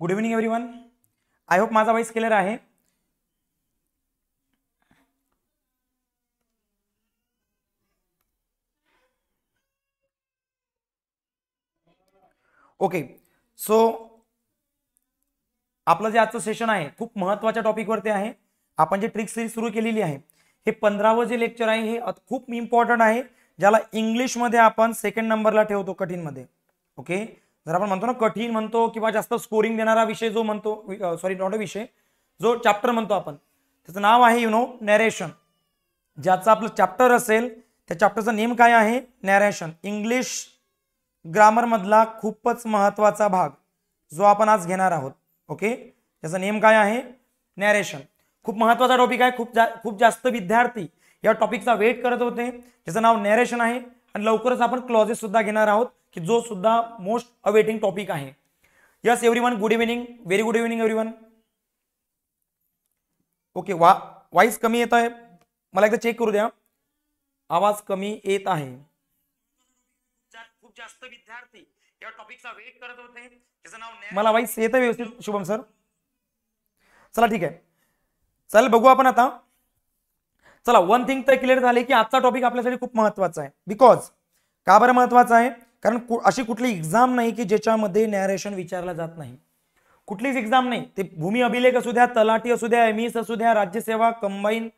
good evening everyone I hope माझा voice clear आहे okay so आपलं जे आजचं सेशन आहे खूप महत्त्वाच्या टॉपिकवरती आहे आपण जे ट्रिक सिरीज सुरू केलेली आहे हे पंधरावं जे लेक्चर आहे हे खूप इम्पॉर्टंट आहे ज्याला इंग्लिशमध्ये आपण सेकंड नंबरला ठेवतो कठीणमध्ये ओके जर आपण म्हणतो ना कठीण म्हणतो किंवा जास्त स्कोरिंग देणारा विषय जो म्हणतो सॉरी नॉट विषय जो चॅप्टर म्हणतो आपण त्याचं नाव आहे यु नो नॅरेशन ज्याचं आपलं चॅप्टर असेल त्या चॅप्टरचा नेम काय आहे नॅरेशन इंग्लिश ग्रामरमधला खूपच महत्त्वाचा भाग जो आपण आज घेणार आहोत ओके त्याचा नेम काय आहे नॅरेशन खूप महत्त्वाचा टॉपिक आहे खूप जा खूप जास्त विद्यार्थी या टॉपिकचा वेट करत होते त्याचं नाव नॅरेशन आहे आणि लवकरच आपण क्लॉजेस सुद्धा घेणार आहोत की जो सुद्धा मोस्ट अवेटिंग टॉपिक आहे yes everyone good evening very good evening everyone okay वा वाईस कमी येत आहे मला एकदा चेक करू द्या आवाज कमी येत आहे खूप जास्त विद्यार्थी या टॉपिकचा वेट करत होते त्याचं नाव मला वाईस येत आहे व्यवस्थित शुभम सर चला ठीक आहे चल बघू आपण आता चला वन थिंग तर क्लिअर झाले की आजचा टॉपिक आपल्यासाठी खूप महत्वाचा आहे बिकॉज का बरं महत्वाचं आहे कारण अशी कुठली एक्झाम नाही की ज्याच्यामध्ये नॅरेशन विचारला जात नाही कुठलीच एक्झाम नाही ते भूमी अभिलेख असू द्या तलाठी असू द्या एम e असू द्या राज्यसेवा कंबाईन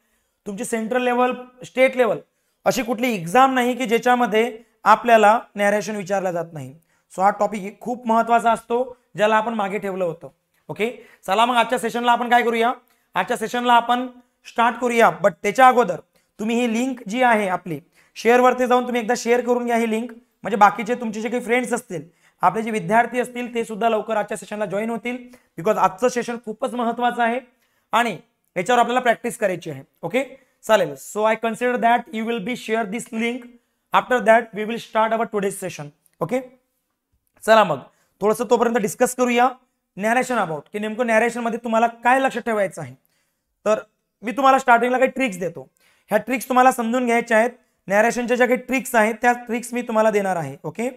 तुमची सेंट्रल लेवल स्टेट लेवल अशी कुठली एक्झाम नाही की ज्याच्यामध्ये आपल्याला नॅरेशन विचारला जात नाही सो हा टॉपिक खूप महत्वाचा असतो ज्याला आपण मागे ठेवलं होतं ओके चला मग आजच्या सेशनला आपण काय करूया आजच्या सेशनला आपण स्टार्ट करूया बट त्याच्या अगोदर तुम्ही ही लिंक जी आहे आपली वरती जाऊन तुम्ही एकदा शेअर करून घ्या ही लिंक म्हणजे बाकीचे तुमचे जे काही फ्रेंड्स असतील आपले जे विद्यार्थी असतील ते सुद्धा लवकर आजच्या सेशनला जॉईन होतील बिकॉज आजचं सेशन खूपच महत्वाचं आहे आणि याच्यावर आपल्याला प्रॅक्टिस करायची आहे ओके चालेल so I consider that you will be share this link after that we will start our today's session okay चला मग थोडंसं तोपर्यंत डिस्कस करूया नॅरेशन अबाउट की नेमकं नॅरेशनमध्ये तुम्हाला काय लक्षात ठेवायचं आहे तर मी तुम्हाला स्टार्टिंगला काही ट्रिक्स देतो ह्या ट्रिक्स तुम्हाला समजून घ्यायच्या आहेत नॅरेशनच्या ज्या काही ट्रिक्स आहेत त्या ट्रिक्स मी तुम्हाला देणार आहे ओके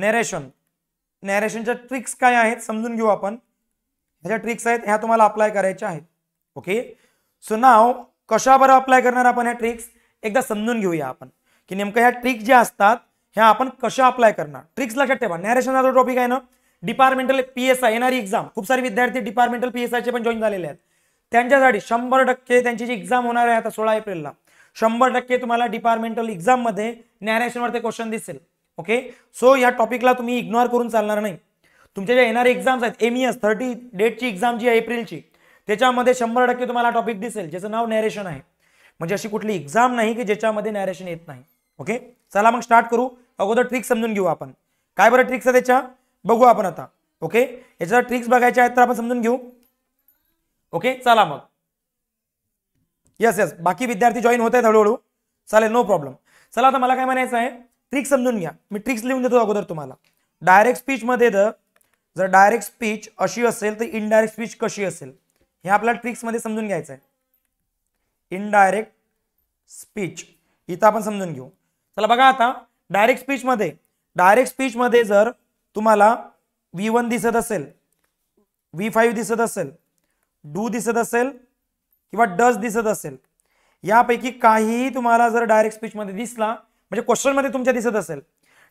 नॅरेशन नॅरेशनच्या ट्रिक्स काय आहेत समजून घेऊ आपण ह्याच्या ट्रिक्स आहेत ह्या तुम्हाला अप्लाय करायच्या आहेत ओके सो नाव बरं अप्लाय करणार आपण ह्या ट्रिक्स एकदा समजून घेऊया आपण की नेमकं ह्या ट्रिक्स ज्या असतात ह्या आपण कशा अप्लाय करणार ट्रिक्स लक्षात ठेवा नॅरेशनचा जो टॉपिक आहे ना डिपार्टमेंटल पी एस आय येणारी एक्झाम खूप सारे विद्यार्थी डिपार्टमेंटल पी एस आयचे पण जॉईन झालेले आहेत त्यांच्यासाठी शंभर टक्के त्यांची जी एक्झाम होणार आहे आता सोळा एप्रिलला शंभर टक्के तुम्हाला डिपार्टमेंटल एक्झाममध्ये नॅरेशनवर ते क्वेश्चन दिसेल ओके सो या टॉपिकला तुम्ही इग्नोर करून चालणार नाही तुमच्या ज्या येणारे एक्झाम्स आहेत एम एस थर्टी ची एक्झाम जी आहे एप्रिलची त्याच्यामध्ये शंभर टक्के तुम्हाला टॉपिक दिसेल ज्याचं नाव नॅरेशन आहे म्हणजे अशी कुठली एक्झाम नाही की ज्याच्यामध्ये नॅरेशन येत नाही ओके चला मग स्टार्ट करू अगोदर ट्रिक्स समजून घेऊ आपण काय बरं ट्रिक्स आहे त्याच्या बघू आपण आता ओके याच्या ट्रिक्स बघायच्या आहेत तर आपण समजून घेऊ ओके चला मग यस यस बाकी विद्यार्थी जॉईन होत आहेत हळूहळू चालेल नो प्रॉब्लेम चला आता मला काय म्हणायचं आहे ट्रिक समजून घ्या मी ट्रिक्स लिहून देतो अगोदर तुम्हाला डायरेक्ट स्पीचमध्ये जर डायरेक्ट स्पीच अशी असेल तर इनडायरेक्ट स्पीच कशी असेल हे आपल्याला ट्रिक्समध्ये समजून घ्यायचं आहे इनडायरेक्ट स्पीच इथं आपण समजून घेऊ चला बघा आता डायरेक्ट स्पीचमध्ये डायरेक्ट स्पीचमध्ये जर तुम्हाला वी वन दिसत असेल व्ही फाईव्ह दिसत असेल डू दिसत असेल किंवा डज दिसत असेल यापैकी काहीही तुम्हाला जर डायरेक्ट स्पीचमध्ये दिसला म्हणजे क्वेश्चनमध्ये तुमच्या दिसत असेल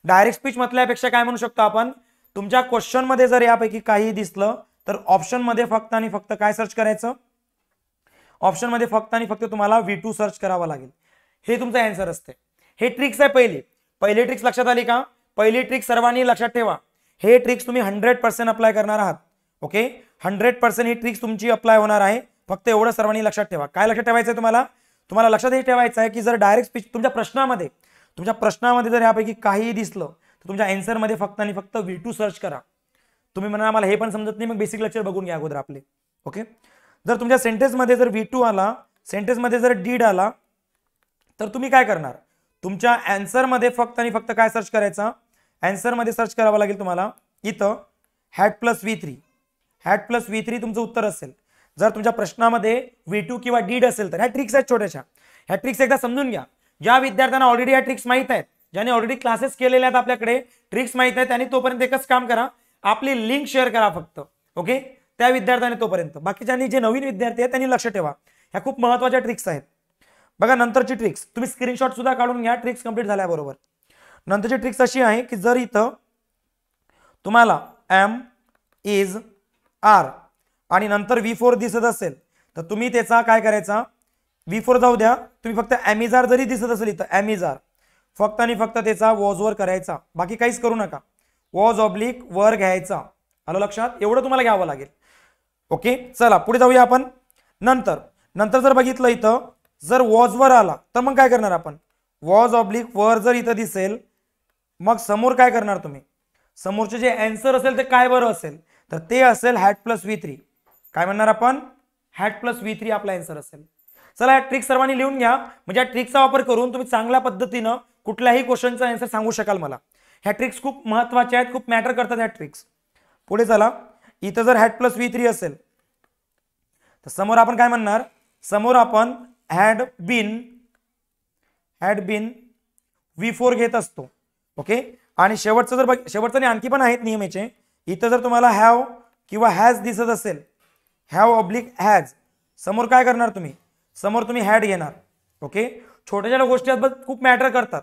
डायरेक्ट स्पीच म्हटल्यापेक्षा काय म्हणू शकतो आपण तुमच्या क्वेश्चनमध्ये जर यापैकी काही दिसलं तर ऑप्शनमध्ये फक्त आणि फक्त काय सर्च करायचं ऑप्शनमध्ये फक्त आणि फक्त तुम्हाला वी टू सर्च करावा लागेल हे तुमचं अँसर असते हे ट्रिक्स आहे पहिली पहिली ट्रिक्स लक्षात आली का पहिली ट्रिक्स सर्वांनी लक्षात ठेवा हे ट्रिक्स तुम्ही हंड्रेड पर्सेंट अप्लाय करणार आहात ओके हंड्रेड पर्सेंट ही ट्रिक्स तुमची अप्लाय होणार आहे फक्त एवढं सर्वांनी लक्षात ठेवा काय लक्षात ठेवायचं आहे तुम्हाला तुम्हाला लक्षात हे ठेवायचं आहे की जर डायरेक्ट स्पीच तुमच्या प्रश्नामध्ये तुमच्या प्रश्नामध्ये जर यापैकी काहीही दिसलं तर तुमच्या अँसरमध्ये फक्त आणि फक्त व्ही टू सर्च करा तुम्ही म्हणा मला हे पण समजत नाही मग बेसिक लेक्चर बघून घ्या अगोदर आपले ओके जर तुमच्या सेंटेन्समध्ये जर व्ही टू आला सेंटेन्समध्ये जर डीड आला तर तुम्ही काय करणार तुमच्या अँसरमध्ये फक्त आणि फक्त काय सर्च करायचा अँसरमध्ये सर्च करावा लागेल तुम्हाला इथं had plus V three had plus V three तुमचं उत्तर असेल जर तुमच्या प्रश्नामध्ये व्ही टू किंवा डीड असेल तर ह्या ट्रिक्स आहेत छोट्याशा ह्या ट्रिक्स एकदा समजून घ्या ज्या विद्यार्थ्यांना ऑलरेडी ह्या ट्रिक्स माहीत आहेत ज्याने ऑलरेडी क्लासेस केलेले आहेत आपल्याकडे ट्रिक्स माहीत आहेत त्यांनी तोपर्यंत एकच काम करा आपली लिंक शेअर करा फक्त ओके त्या विद्यार्थ्याने तोपर्यंत बाकीच्यांनी जे नवीन विद्यार्थी आहेत त्यांनी लक्ष ठेवा ह्या खूप महत्त्वाच्या ट्रिक्स आहेत बघा नंतरची ट्रिक्स तुम्ही स्क्रीनशॉट सुद्धा काढून घ्या ट्रिक्स कंप्लीट झाल्याबरोबर नंतरची ट्रिक्स अशी आहे की जर इथं तुम्हाला एम इज आर आणि नंतर वी फोर दिसत असेल तर तुम्ही त्याचा काय करायचा वी फोर जाऊ द्या तुम्ही फक्त ॲमिझार जरी दिसत असेल इथं ॲमिझार फक्त आणि फक्त त्याचा वॉजवर करायचा बाकी काहीच करू नका वॉज ऑब्लिक वर घ्यायचा आलो लक्षात एवढं तुम्हाला घ्यावं लागेल ओके चला पुढे जाऊया आपण नंतर नंतर जर बघितलं इथं जर वॉजवर आला तर मग काय करणार आपण वॉज ऑब्लिक वर जर इथं दिसेल मग समोर काय करणार तुम्ही समोरचे जे अँसर असेल ते काय बरं असेल तर ते असेल हॅट प्लस वी थ्री काय म्हणणार आपण हॅट प्लस व्ही थ्री आपला आन्सर असेल चला या ट्रिक सर्वांनी लिहून घ्या म्हणजे या ट्रिकचा वापर करून तुम्ही चांगल्या पद्धतीनं कुठल्याही क्वेश्चनचा आन्सर सांगू शकाल मला ह्या ट्रिक्स खूप महत्त्वाच्या आहेत खूप मॅटर करतात ह्या ट्रिक्स पुढे चला इथं जर हॅट प्लस व्ही थ्री असेल तर समोर आपण काय म्हणणार समोर आपण had been had been V four घेत असतो ओके आणि शेवटचं जर बघ शेवटचं आणखी पण आहेत नियमेचे इथं जर तुम्हाला हॅव किंवा हॅज दिसत असेल हॅव ऑब्लिक हॅज समोर काय करणार तुम्ही समोर तुम्ही हॅड घेणार ओके छोट्या छोट्या गोष्टी खूप मॅटर करतात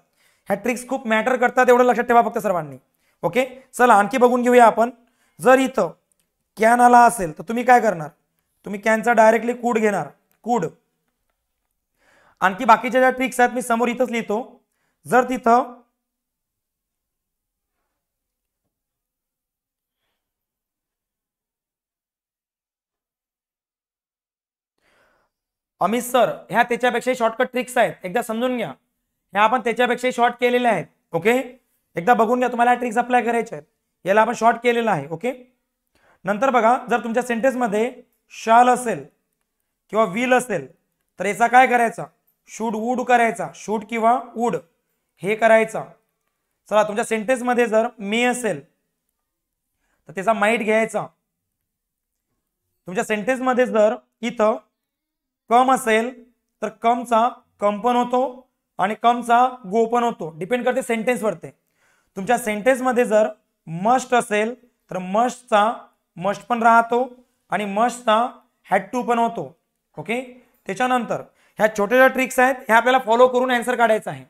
ह्या ट्रिक्स खूप मॅटर करतात एवढं लक्षात ठेवा फक्त सर्वांनी ओके चला आणखी बघून घेऊया आपण जर इथं कॅन आला असेल तर तुम्ही काय करणार तुम्ही कॅनचा डायरेक्टली कूड घेणार कूड आणखी बाकीच्या ज्या ट्रिक्स आहेत मी समोर इथंच लिहितो जर तिथं अमित सर ह्या त्याच्यापेक्षा शॉर्टकट ट्रिक्स आहेत एकदा समजून घ्या ह्या आपण त्याच्यापेक्षा शॉर्ट केलेल्या आहेत ओके एकदा बघून घ्या तुम्हाला ट्रिक्स अप्लाय करायच्या आहेत याला आपण शॉर्ट केलेला आहे ओके नंतर बघा जर तुमच्या सेंटेन्समध्ये शाल असेल किंवा विल असेल तर याचा काय करायचा शूड वूड करायचा शूड किंवा वूड हे करायचा चला तुमच्या सेंटेन्समध्ये जर मे असेल तर त्याचा माईट घ्यायचा तुमच्या सेंटेन्समध्ये जर इथं कम असेल तर कमचा कम पण होतो आणि कमचा गो पण होतो डिपेंड करते सेंटेन्सवरती तुमच्या सेंटेन्समध्ये जर मस्ट असेल तर मस्टचा मस्ट पण राहतो आणि मस्टचा हॅड टू पण होतो ओके त्याच्यानंतर ह्या छोट्या ज्या ट्रिक्स आहेत ह्या आपल्याला फॉलो करून अँसर काढायचा आहे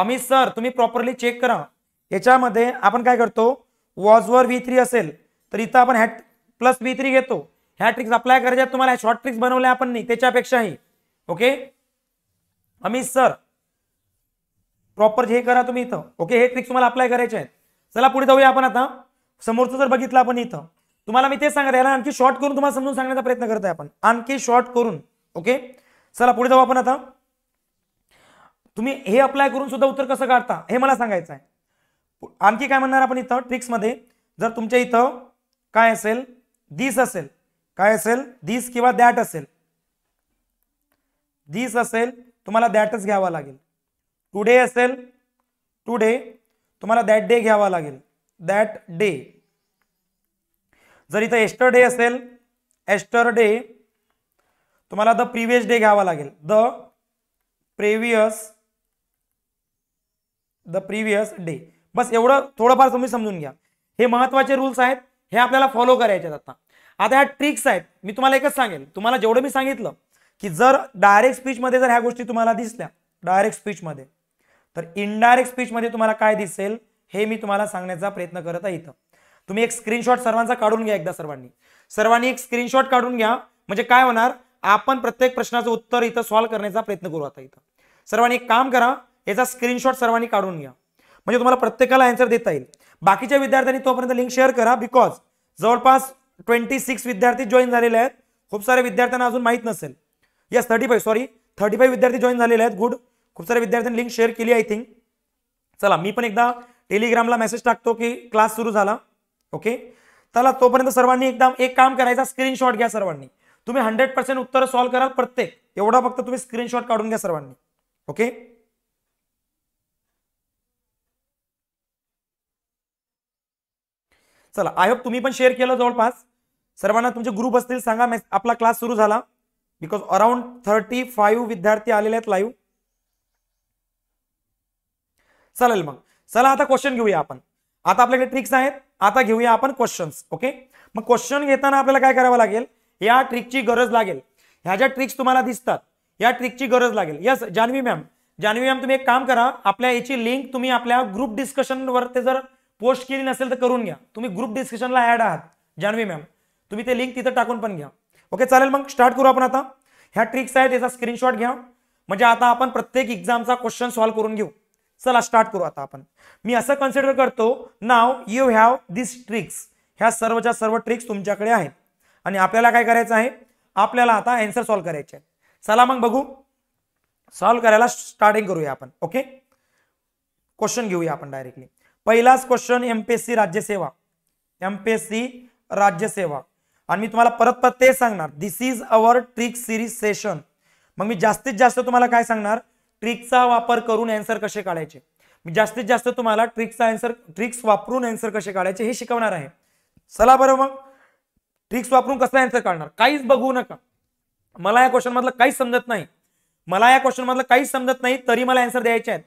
अमित सर तुम्ही प्रॉपरली चेक करा याच्यामध्ये आपण काय करतो वॉजवर व्ही थ्री असेल तर इथं आपण हॅट प्लस व्ही थ्री घेतो ह्या ट्रिक्स अप्लाय करायच्या तुम्हाला शॉर्ट ट्रिक्स बनवल्या आपण नाही त्याच्यापेक्षाही ओके अमित सर प्रॉपर हे करा तुम्ही इथं ओके हे ट्रिक्स तुम्हाला अप्लाय करायचे आहेत चला पुढे जाऊया आपण आता समोरचं जर बघितलं आपण इथं तुम्हाला मी तेच सांगत याला आणखी शॉर्ट करून तुम्हाला समजून सांगण्याचा प्रयत्न करत आहे आपण आणखी शॉर्ट करून ओके चला पुढे जाऊ आपण आता तुम्ही हे अप्लाय करून सुद्धा उत्तर कसं काढता हे मला सांगायचं आहे आणखी काय म्हणणार आपण इथं ट्रिक्समध्ये जर तुमच्या इथं काय असेल दिस असेल काय असेल दिस किंवा दॅट असेल दिस असेल तुम्हाला दॅटच घ्यावा लागेल टुडे असेल टुडे तुम्हाला दॅट डे घ्यावा लागेल दॅट डे जर इथं एस्टर डे असेल एस्टर डे तुम्हाला द प्रिव्हियस डे घ्यावा लागेल the previous the previous day बस एवढं थोडंफार तुम्ही समजून घ्या हे महत्त्वाचे रूल्स आहेत हे आपल्याला फॉलो करायचे आहेत आता आता ह्या ट्रिक्स आहेत मी तुम्हाला एकच सांगेल तुम्हाला जेवढं मी सांगितलं की जर डायरेक्ट स्पीचमध्ये जर ह्या गोष्टी तुम्हाला दिसल्या डायरेक्ट स्पीचमध्ये तर इनडायरेक्ट स्पीचमध्ये तुम्हाला काय दिसेल हे मी तुम्हाला सांगण्याचा प्रयत्न करत आहे इथं तुम्ही एक स्क्रीनशॉट सर्वांचा काढून घ्या एकदा सर्वांनी सर्वांनी एक स्क्रीनशॉट काढून घ्या म्हणजे काय होणार आपण प्रत्येक प्रश्नाचं उत्तर इथं सॉल्व्ह करण्याचा प्रयत्न करू आता इथं सर्वांनी एक काम करा याचा स्क्रीनशॉट सर्वांनी काढून घ्या म्हणजे तुम्हाला प्रत्येकाला अँसर देता येईल बाकीच्या विद्यार्थ्यांनी तोपर्यंत लिंक शेअर करा बिकॉज जवळपास ट्वेंटी सिक्स विद्यार्थी जॉईन झालेले आहेत खूप सारे विद्यार्थ्यांना अजून माहीत नसेल yes thirty five sorry thirty five विद्यार्थी जॉईन झालेले आहेत गुड खूप सारे विद्यार्थ्यांनी लिंक शेअर केली आय थिंक चला मी पण एकदा टेलिग्रामला मेसेज टाकतो की क्लास सुरू झाला ओके चला तोपर्यंत सर्वांनी एकदा एक काम करायचा स्क्रीनशॉट घ्या सर्वांनी तुम्ही हंड्रेड पर्सेंट उत्तर सॉल्व्ह कराल प्रत्येक एवढा फक्त तुम्ही स्क्रीनशॉट काढून घ्या सर्वांनी ओके चला आय होप तुम्ही पण शेअर केलं जवळपास सर्वांना तुमचे ग्रुप असतील सांगा मेस आपला क्लास सुरू झाला बिकॉज अराउंड थर्टी फाईव्ह विद्यार्थी आलेले आहेत लाईव्ह चालेल मग चला आता क्वेश्चन घेऊया आपण आता आपल्याकडे ट्रिक्स आहेत आता घेऊया आपण क्वेश्चन्स ओके मग क्वेश्चन घेताना आपल्याला काय करावं लागेल या ट्रिकची गरज लागेल ह्या ज्या ट्रिक्स तुम्हाला दिसतात या ट्रिकची गरज लागेल yes Janhavi ma'am Janhavi ma'am तुम्ही एक काम करा आपल्या याची लिंक तुम्ही आपल्या ग्रुप डिस्कशनवर ते जर पोस्ट केली नसेल तर करून घ्या तुम्ही ग्रुप डिस्कशनला ऍड आहात जान्हवी मॅम तुम्ही ते लिंक तिथं टाकून पण घ्या ओके चालेल मग स्टार्ट करू आपण आता ह्या ट्रिक्स आहेत याचा स्क्रीनशॉट घ्या म्हणजे आता आपण प्रत्येक एक्झामचा क्वेश्चन सॉल्व्ह करून घेऊ चला स्टार्ट करू आता आपण मी असं कन्सिडर करतो now you have this tricks ह्या सर्वच्या सर्व ट्रिक्स तुमच्याकडे आहेत आणि आपल्याला काय करायचं आहे आपल्याला आता अँसर सॉल्व्ह करायचे आहे चला मग बघू सॉल्व्ह करायला स्टार्टिंग करूया आपण ओके क्वेश्चन घेऊया आपण डायरेक्टली पहिलाच क्वेश्चन एमपीएससी राज्यसेवा एमपीएससी राज्यसेवा आणि मी तुम्हाला परत परत ते सांगणार this is our trick series session मग मी जास्तीत जास्त तुम्हाला काय सांगणार ट्रिकचा वापर करून अँसर कसे काढायचे मी जास्तीत जास्त तुम्हाला ट्रिक्सचा अँसर ट्रिक्स वापरून अँसर कसे काढायचे हे शिकवणार आहे चला बरं मग ट्रिक्स वापरून कसं अँसर काढणार काहीच बघू नका मला या क्वेश्चन मधलं काहीच समजत नाही मला या क्वेश्चन मधलं काहीच समजत नाही तरी मला अँसर द्यायचे आहेत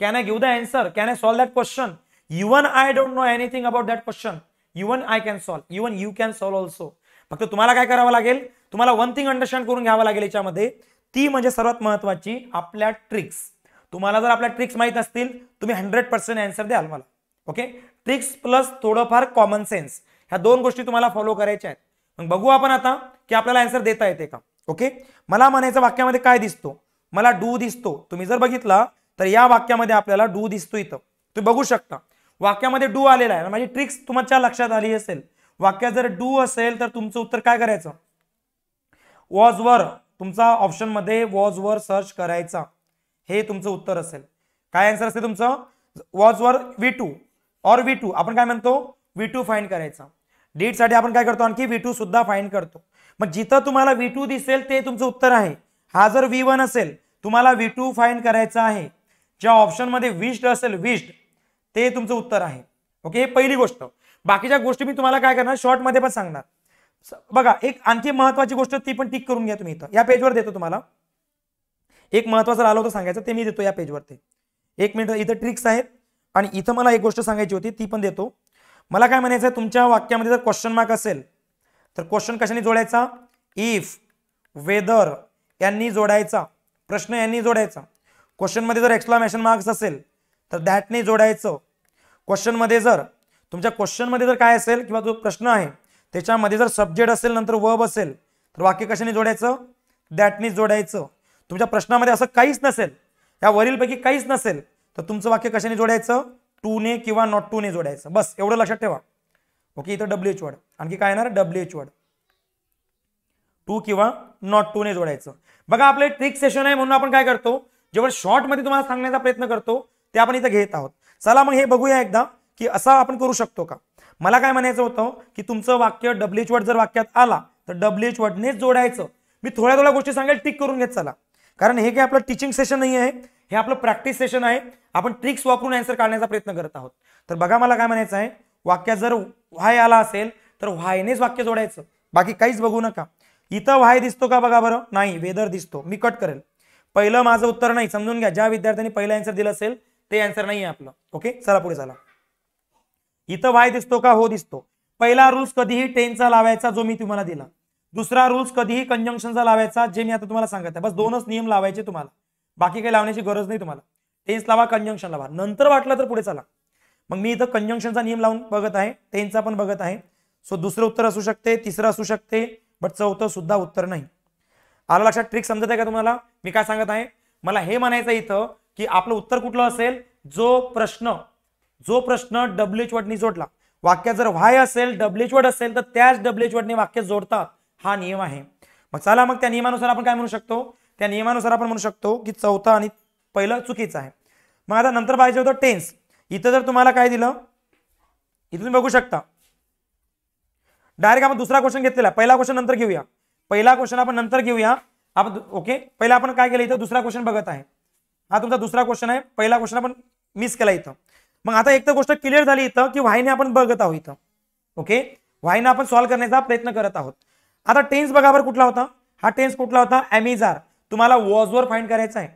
can I give the answer can I solve that question even I don't know anything about that question even I can solve even you can solve also फक्त तुम्हाला काय करावं लागेल तुम्हाला वन थिंग अंडरस्टँड करून घ्यावं लागेल याच्यामध्ये ती म्हणजे सर्वात महत्वाची आपल्या ट्रिक्स तुम्हाला जर आपल्या ट्रिक्स माहीत असतील तुम्ही हंड्रेड पर्सेंट अँसर द्याल मला ओके ट्रिक्स प्लस थोडंफार कॉमन सेन्स ह्या दोन गोष्टी तुम्हाला फॉलो करायच्या आहेत मग बघू आपण आता की आपल्याला अँसर देता येते का ओके मला म्हणायचं वाक्यामध्ये काय दिसतो मला डू दिसतो तुम्ही जर बघितला तर या वाक्यामध्ये आपल्याला डू दिसतो इथं तुम्ही बघू शकता वाक्यामध्ये डू आलेला आहे माझी ट्रिक्स तुमच्या लक्षात आली असेल वाक्य जर डू असेल तर तुमचं उत्तर काय करायचं वॉज वर तुमचा ऑप्शनमध्ये वॉज वर सर्च करायचा हे तुमचं उत्तर असेल काय आन्सर असते तुमचं वॉज वर वी टू और वी टू आपण काय म्हणतो वी टू फाईन करायचा साठी आपण काय करतो आणखी वी टू सुद्धा फाईन करतो मग जिथं तुम्हाला वी टू दिसेल ते तुमचं उत्तर आहे हा जर वी वन असेल तुम्हाला वी टू फाईन करायचा आहे ज्या ऑप्शनमध्ये विश्ड असेल विश्ड ते तुमचं उत्तर आहे ओके हे पहिली गोष्ट बाकीच्या गोष्टी मी तुम्हाला काय करणार मध्ये पण सांगणार बघा एक आणखी महत्वाची गोष्ट ती पण टिक करून घ्या तुम्ही इथं या पेजवर देतो तुम्हाला एक महत्वाचं आलं होतं सांगायचं ते मी देतो या पेजवरती एक मिनिट इथं ट्रिक्स आहेत आणि इथं मला एक गोष्ट सांगायची होती ती पण देतो मला काय म्हणायचं आहे तुमच्या वाक्यामध्ये जर क्वेश्चन मार्क असेल तर क्वेश्चन कशाने जोडायचा इफ वेदर यांनी जोडायचा प्रश्न यांनी जोडायचा क्वेश्चनमध्ये जर एक्स्ट्रामेशन मार्क्स असेल तर दॅटने जोडायचं क्वेश्चनमध्ये जर तुमच्या क्वेश्चनमध्ये जर काय असेल किंवा जो प्रश्न आहे त्याच्यामध्ये जर सब्जेक्ट असेल नंतर वर्ब असेल तर वाक्य कशाने जोडायचं दॅटने जोडायचं तुमच्या प्रश्नामध्ये असं काहीच नसेल या वरीलपैकी काहीच नसेल तर तुमचं वाक्य कशाने जोडायचं ने किंवा नॉट टूने जोडायचं बस एवढं लक्षात ठेवा ओके इथं डब्ल्यू एच वर्ड आणखी काय येणार डब्ल्यू एच वर्ड टू किंवा नॉट टूने जोडायचं बघा आपले ट्रिक सेशन आहे म्हणून आपण काय करतो जेव्हा शॉर्टमध्ये तुम्हाला सांगण्याचा प्रयत्न करतो ते आपण इथं घेत आहोत चला मग हे बघूया एकदा की असा आपण करू शकतो का मला काय म्हणायचं होतं की तुमचं वाक्य डब्ल्यू एच वर्ड जर वाक्यात आला तर डब्ल्यू एच वर्डनेच जोडायचं मी थोड्या थोड्या गोष्टी सांगेल टिक करून घेत चला कारण हे काय आपलं टीचिंग सेशन नाही आहे हे आपलं प्रॅक्टिस सेशन आहे आपण ट्रिक्स वापरून अँसर काढण्याचा प्रयत्न करत आहोत तर बघा मला काय म्हणायचं आहे वाक्यात जर व्हाय आला असेल तर व्हायनेच वाक्य जोडायचं बाकी काहीच बघू नका इथं व्हाय दिसतो का बघा बरं नाही वेदर दिसतो मी कट करेल पहिलं माझं उत्तर नाही समजून घ्या ज्या विद्यार्थ्यांनी पहिलं आन्सर दिलं असेल ते आन्सर नाही आहे आपलं ओके चला पुढे चला इथं वाय दिसतो का हो दिसतो पहिला रूल्स कधीही टेनचा लावायचा जो मी तुम्हाला दिला दुसरा रूल्स कधीही कंजंक्शनचा लावायचा जे मी आता तुम्हाला सांगत आहे बस दोनच नियम लावायचे तुम्हाला बाकी काही लावण्याची गरज नाही तुम्हाला टेन्स लावा कंजंक्शन लावा नंतर वाटलं तर पुढे चला मग मी इथं कंजंक्शनचा नियम लावून बघत आहे टेनचा पण बघत आहे सो दुसरं उत्तर असू शकते तिसरं असू शकते बट चौथं सुद्धा उत्तर नाही आला लक्षात ट्रिक समजत आहे का तुम्हाला मी काय सांगत आहे मला हे म्हणायचं इथं की आपलं उत्तर कुठलं असेल जो प्रश्न जो प्रश्न डब्ल्यू एच जोडला वाक्या जर व्हाय असेल डब्ल्यू एच असेल तर त्याच डब्ल्यू एच वाक्य जोडतात हा नियम आहे मग चला मग त्या नियमानुसार आपण काय म्हणू शकतो त्या नियमानुसार आपण म्हणू शकतो की चौथा आणि पहिलं चुकीचं आहे मग आता नंतर पाहिजे होतं टेन्स इथं जर तुम्हाला काय दिलं इथं तुम्ही बघू शकता डायरेक्ट आपण दुसरा क्वेश्चन घेतलेला पहिला क्वेश्चन नंतर घेऊया पहिला क्वेश्चन आपण नंतर घेऊया आपण ओके पहिला आपण काय केलं इथं दुसरा क्वेश्चन बघत आहे हा तुमचा दुसरा क्वेश्चन आहे पहिला क्वेश्चन आपण मिस केला इथं मग आता एक तर गोष्ट क्लिअर झाली इथं की वाहिने आपण बघत आहोत इथं ओके व्हाईने आपण सॉल्व्ह करण्याचा प्रयत्न करत आहोत आता टेन्स बघावर कुठला होता हा टेन्स कुठला होता अमेझार तुम्हाला वॉजवर फाईंड करायचा आहे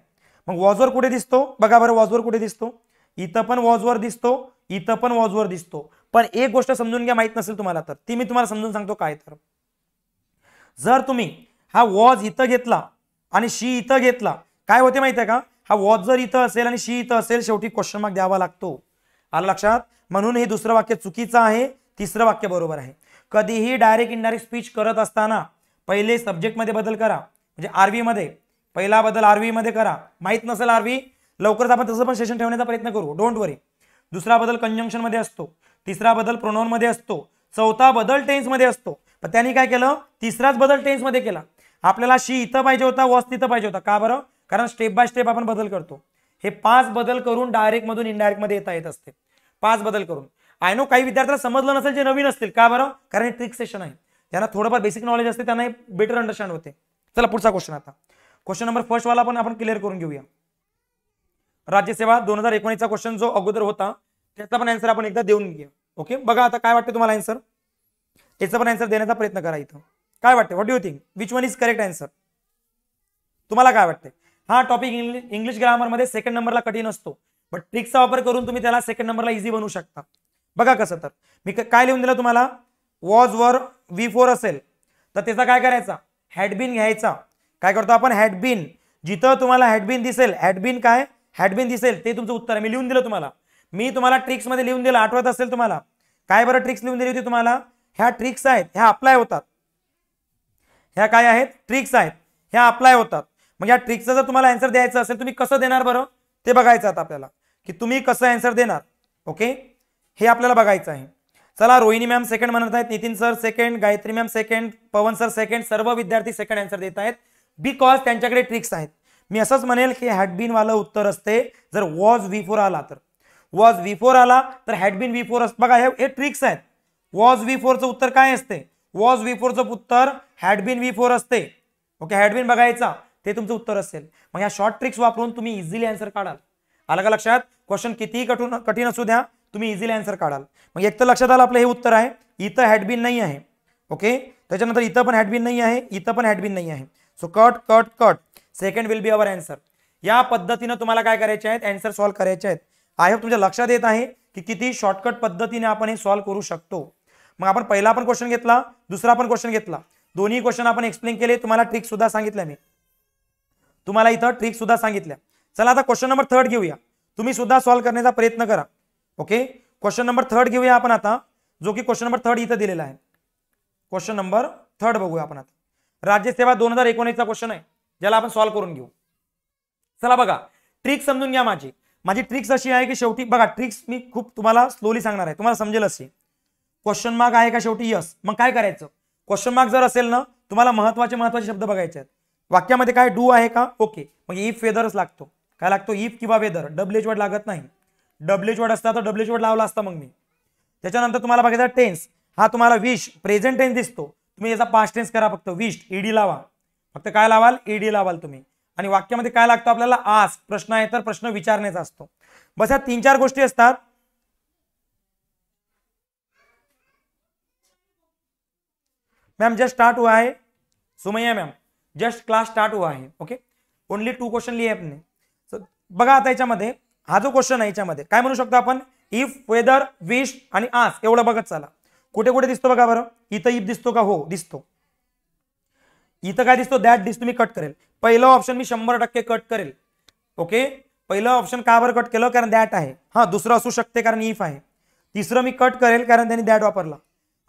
मग वॉजवर कुठे दिसतो बघाबर वॉज वॉजवर कुठे दिसतो इथं पण वॉजवर दिसतो इथं पण वॉजवर दिसतो पण एक गोष्ट समजून घ्या माहीत नसेल तुम्हाला तर ती मी तुम्हाला समजून सांगतो काय तर जर तुम्ही हा वॉज इथं घेतला आणि शी इथं घेतला काय होते माहिती आहे का हा वॉच जर इथं असेल आणि शी इथं असेल शेवटी क्वेश्चन मार्क द्यावा लागतो आलं लक्षात म्हणून हे दुसरं वाक्य चुकीचं आहे तिसरं वाक्य बरोबर आहे कधीही डायरेक्ट इनडायरेक्ट स्पीच करत असताना पहिले सब्जेक्ट मध्ये बदल करा म्हणजे मध्ये पहिला बदल मध्ये करा माहीत नसेल आरव्ही लवकरच आपण तसं पण सेशन ठेवण्याचा प्रयत्न करू डोंट वरी दुसरा बदल मध्ये असतो तिसरा बदल मध्ये असतो चौथा बदल टेन्समध्ये असतो पण त्यांनी काय केलं तिसराच बदल टेन्समध्ये केला आपल्याला शी इथं पाहिजे होता वॉस तिथं पाहिजे होता का बरं कारण स्टेप बाय स्टेप आपण बदल करतो हे पाच बदल करून डायरेक्ट मधून इनडायरेक्ट मध्ये येता येत असते पाच बदल करून आय नो काही विद्यार्थ्यांना समजलं नसेल जे नवीन असतील का बरं कारण हे ट्रिक सेशन आहे त्यांना थोडंफार बेसिक नॉलेज असते त्यांना बेटर अंडरस्टँड होते चला पुढचा क्वेश्चन आता क्वेश्चन नंबर फर्स्ट वाला पण आपण क्लिअर करून घेऊया राज्यसेवा दोन हजार एकोणीसचा क्वेश्चन जो अगोदर होता त्याचा पण आन्सर आपण एकदा देऊन घेऊया ओके बघा आता काय वाटतं तुम्हाला आन्सर त्याचा पण आन्सर देण्याचा प्रयत्न करा इथं काय वाटतं what you think which one is correct answer तुम्हाला काय वाटतंय हा टॉपिक इंग्लिश ग्रामरमध्ये सेकंड नंबरला कठीण असतो बट ट्रिक्सचा वापर करून तुम्ही त्याला सेकंड नंबरला इझी बनवू शकता बघा कसं तर मी काय लिहून दिलं तुम्हाला वॉज वर वी फोर असेल तर त्याचा काय करायचा हॅडबिन घ्यायचा काय करतो आपण हॅडबिन जिथं तुम्हाला हॅडबिन दिसेल हॅडबिन काय हॅडबिन दिसेल ते तुमचं उत्तर आहे मी लिहून दिलं तुम्हाला मी तुम्हाला ट्रिक्समध्ये लिहून दिलं आठवत असेल तुम्हाला काय बरं ट्रिक्स लिहून दिली होती तुम्हाला ह्या ट्रिक्स आहेत ह्या अप्लाय होतात ह्या काय आहेत ट्रिक्स आहेत ह्या अप्लाय होतात मग या ट्रिकचं जर तुम्हाला अँसर द्यायचं असेल तुम्ही कसं देणार बरं ते बघायचं आता आपल्याला की तुम्ही कसं अँसर देणार ओके हे आपल्याला बघायचं आहे चला रोहिणी मॅम सेकंड म्हणत आहेत Nitin sir second Gayatri ma'am second Pawan sir second सर्व विद्यार्थी सेकंड अँसर देत आहेत बिकॉज त्यांच्याकडे ट्रिक्स आहेत मी असंच म्हणेल की हॅडबिनवालं उत्तर असते जर वॉज व्ही फोर आला तर वॉज व्ही फोर आला तर हॅडबिन व्ही फोर बघा हे ट्रिक्स आहेत वॉज व्ही फोरचं उत्तर काय असते वॉज व्ही फोरचं उत्तर हॅडबिन व्ही फोर असते ओके हॅडबिन बघायचा ते तुमचं उत्तर असेल मग या शॉर्ट ट्रिक्स वापरून तुम्ही इझिली आन्सर काढाल आलं का लक्षात क्वेश्चन कितीही कठून कठीण असू द्या तुम्ही इझिली आन्सर काढाल मग एक तर लक्षात आलं आपलं हे उत्तर आहे इथं हॅडबिन नाही आहे ओके त्याच्यानंतर इथं पण हॅडबिन नाही आहे इथं पण हॅडबिन नाही आहे so cut cut cut second will be our answer या पद्धतीनं तुम्हाला काय करायचे आहेत अँसर सॉल्व्ह करायचे आहेत आय होप तुमच्या लक्षात येत आहे की किती शॉर्टकट पद्धतीने आपण हे सॉल्व्ह करू शकतो मग आपण पहिला पण क्वेश्चन घेतला दुसरा पण क्वेश्चन घेतला दोन्ही क्वेश्चन आपण एक्सप्लेन केले तुम्हाला ट्रिक सुद्धा सांगितलं मी तुम्हाला इथं ट्रिक सुद्धा सांगितल्या चला आता क्वेश्चन नंबर थर्ड घेऊया तुम्ही सुद्धा सॉल्व्ह करण्याचा प्रयत्न करा ओके क्वेश्चन नंबर थर्ड घेऊया आपण आता जो की क्वेश्चन नंबर थर्ड इथं दिलेला आहे क्वेश्चन नंबर थर्ड बघूया आपण आता राज्यसेवा दोन हजार एकोणीसचा क्वेश्चन आहे ज्याला आपण सॉल्व्ह करून घेऊ चला बघा ट्रिक समजून घ्या माझी माझी ट्रिक्स अशी आहे की शेवटी बघा ट्रिक्स मी खूप तुम्हाला स्लोली सांगणार आहे तुम्हाला समजेल असे क्वेश्चन मार्क आहे का शेवटी यस मग काय करायचं क्वेश्चन मार्क जर असेल ना तुम्हाला महत्वाचे महत्वाचे शब्द बघायचे आहेत वाक्यामध्ये काय डू आहे का ओके मग इफ वेदरच लागतो काय लागतो इफ किंवा वेदर डब्ल्यू एच वर्ड लागत नाही डब्ल्यू वर्ड असता तर डब्ल्यू एच वर्ड लावला असता मग मी त्याच्यानंतर तुम्हाला बघायचा टेन्स हा तुम्हाला विश प्रेझेंट टेन्स दिसतो तुम्ही याचा पास्ट टेन्स करा फक्त विश ईडी लावा फक्त काय लावाल ईडी लावाल तुम्ही आणि वाक्यामध्ये काय लागतो आपल्याला आज प्रश्न आहे तर प्रश्न विचारण्याचा असतो बस या तीन चार गोष्टी असतात मॅम जस्ट स्टार्ट हुआ आहे Sumayya ma'am just class start हुआ आहे ओके ओनली टू क्वेश्चन लिहिले अपने सो बघा आता याच्यामध्ये हा जो क्वेश्चन आहे याच्यामध्ये काय म्हणू शकतो आपण इफ वेदर विश आणि आस एवढं बघत चला कुठे कुठे दिसतो बघा बरं इथं इफ दिसतो का हो दिसतो इथं काय दिसतो दॅट दिसतो मी कट करेल पहिलं ऑप्शन मी शंभर टक्के कट करेल ओके पहिलं ऑप्शन का बरं कट केलं कारण दॅट आहे हां दुसरं असू शकते कारण इफ आहे तिसरं मी कट करेल कारण त्यांनी दॅट वापरला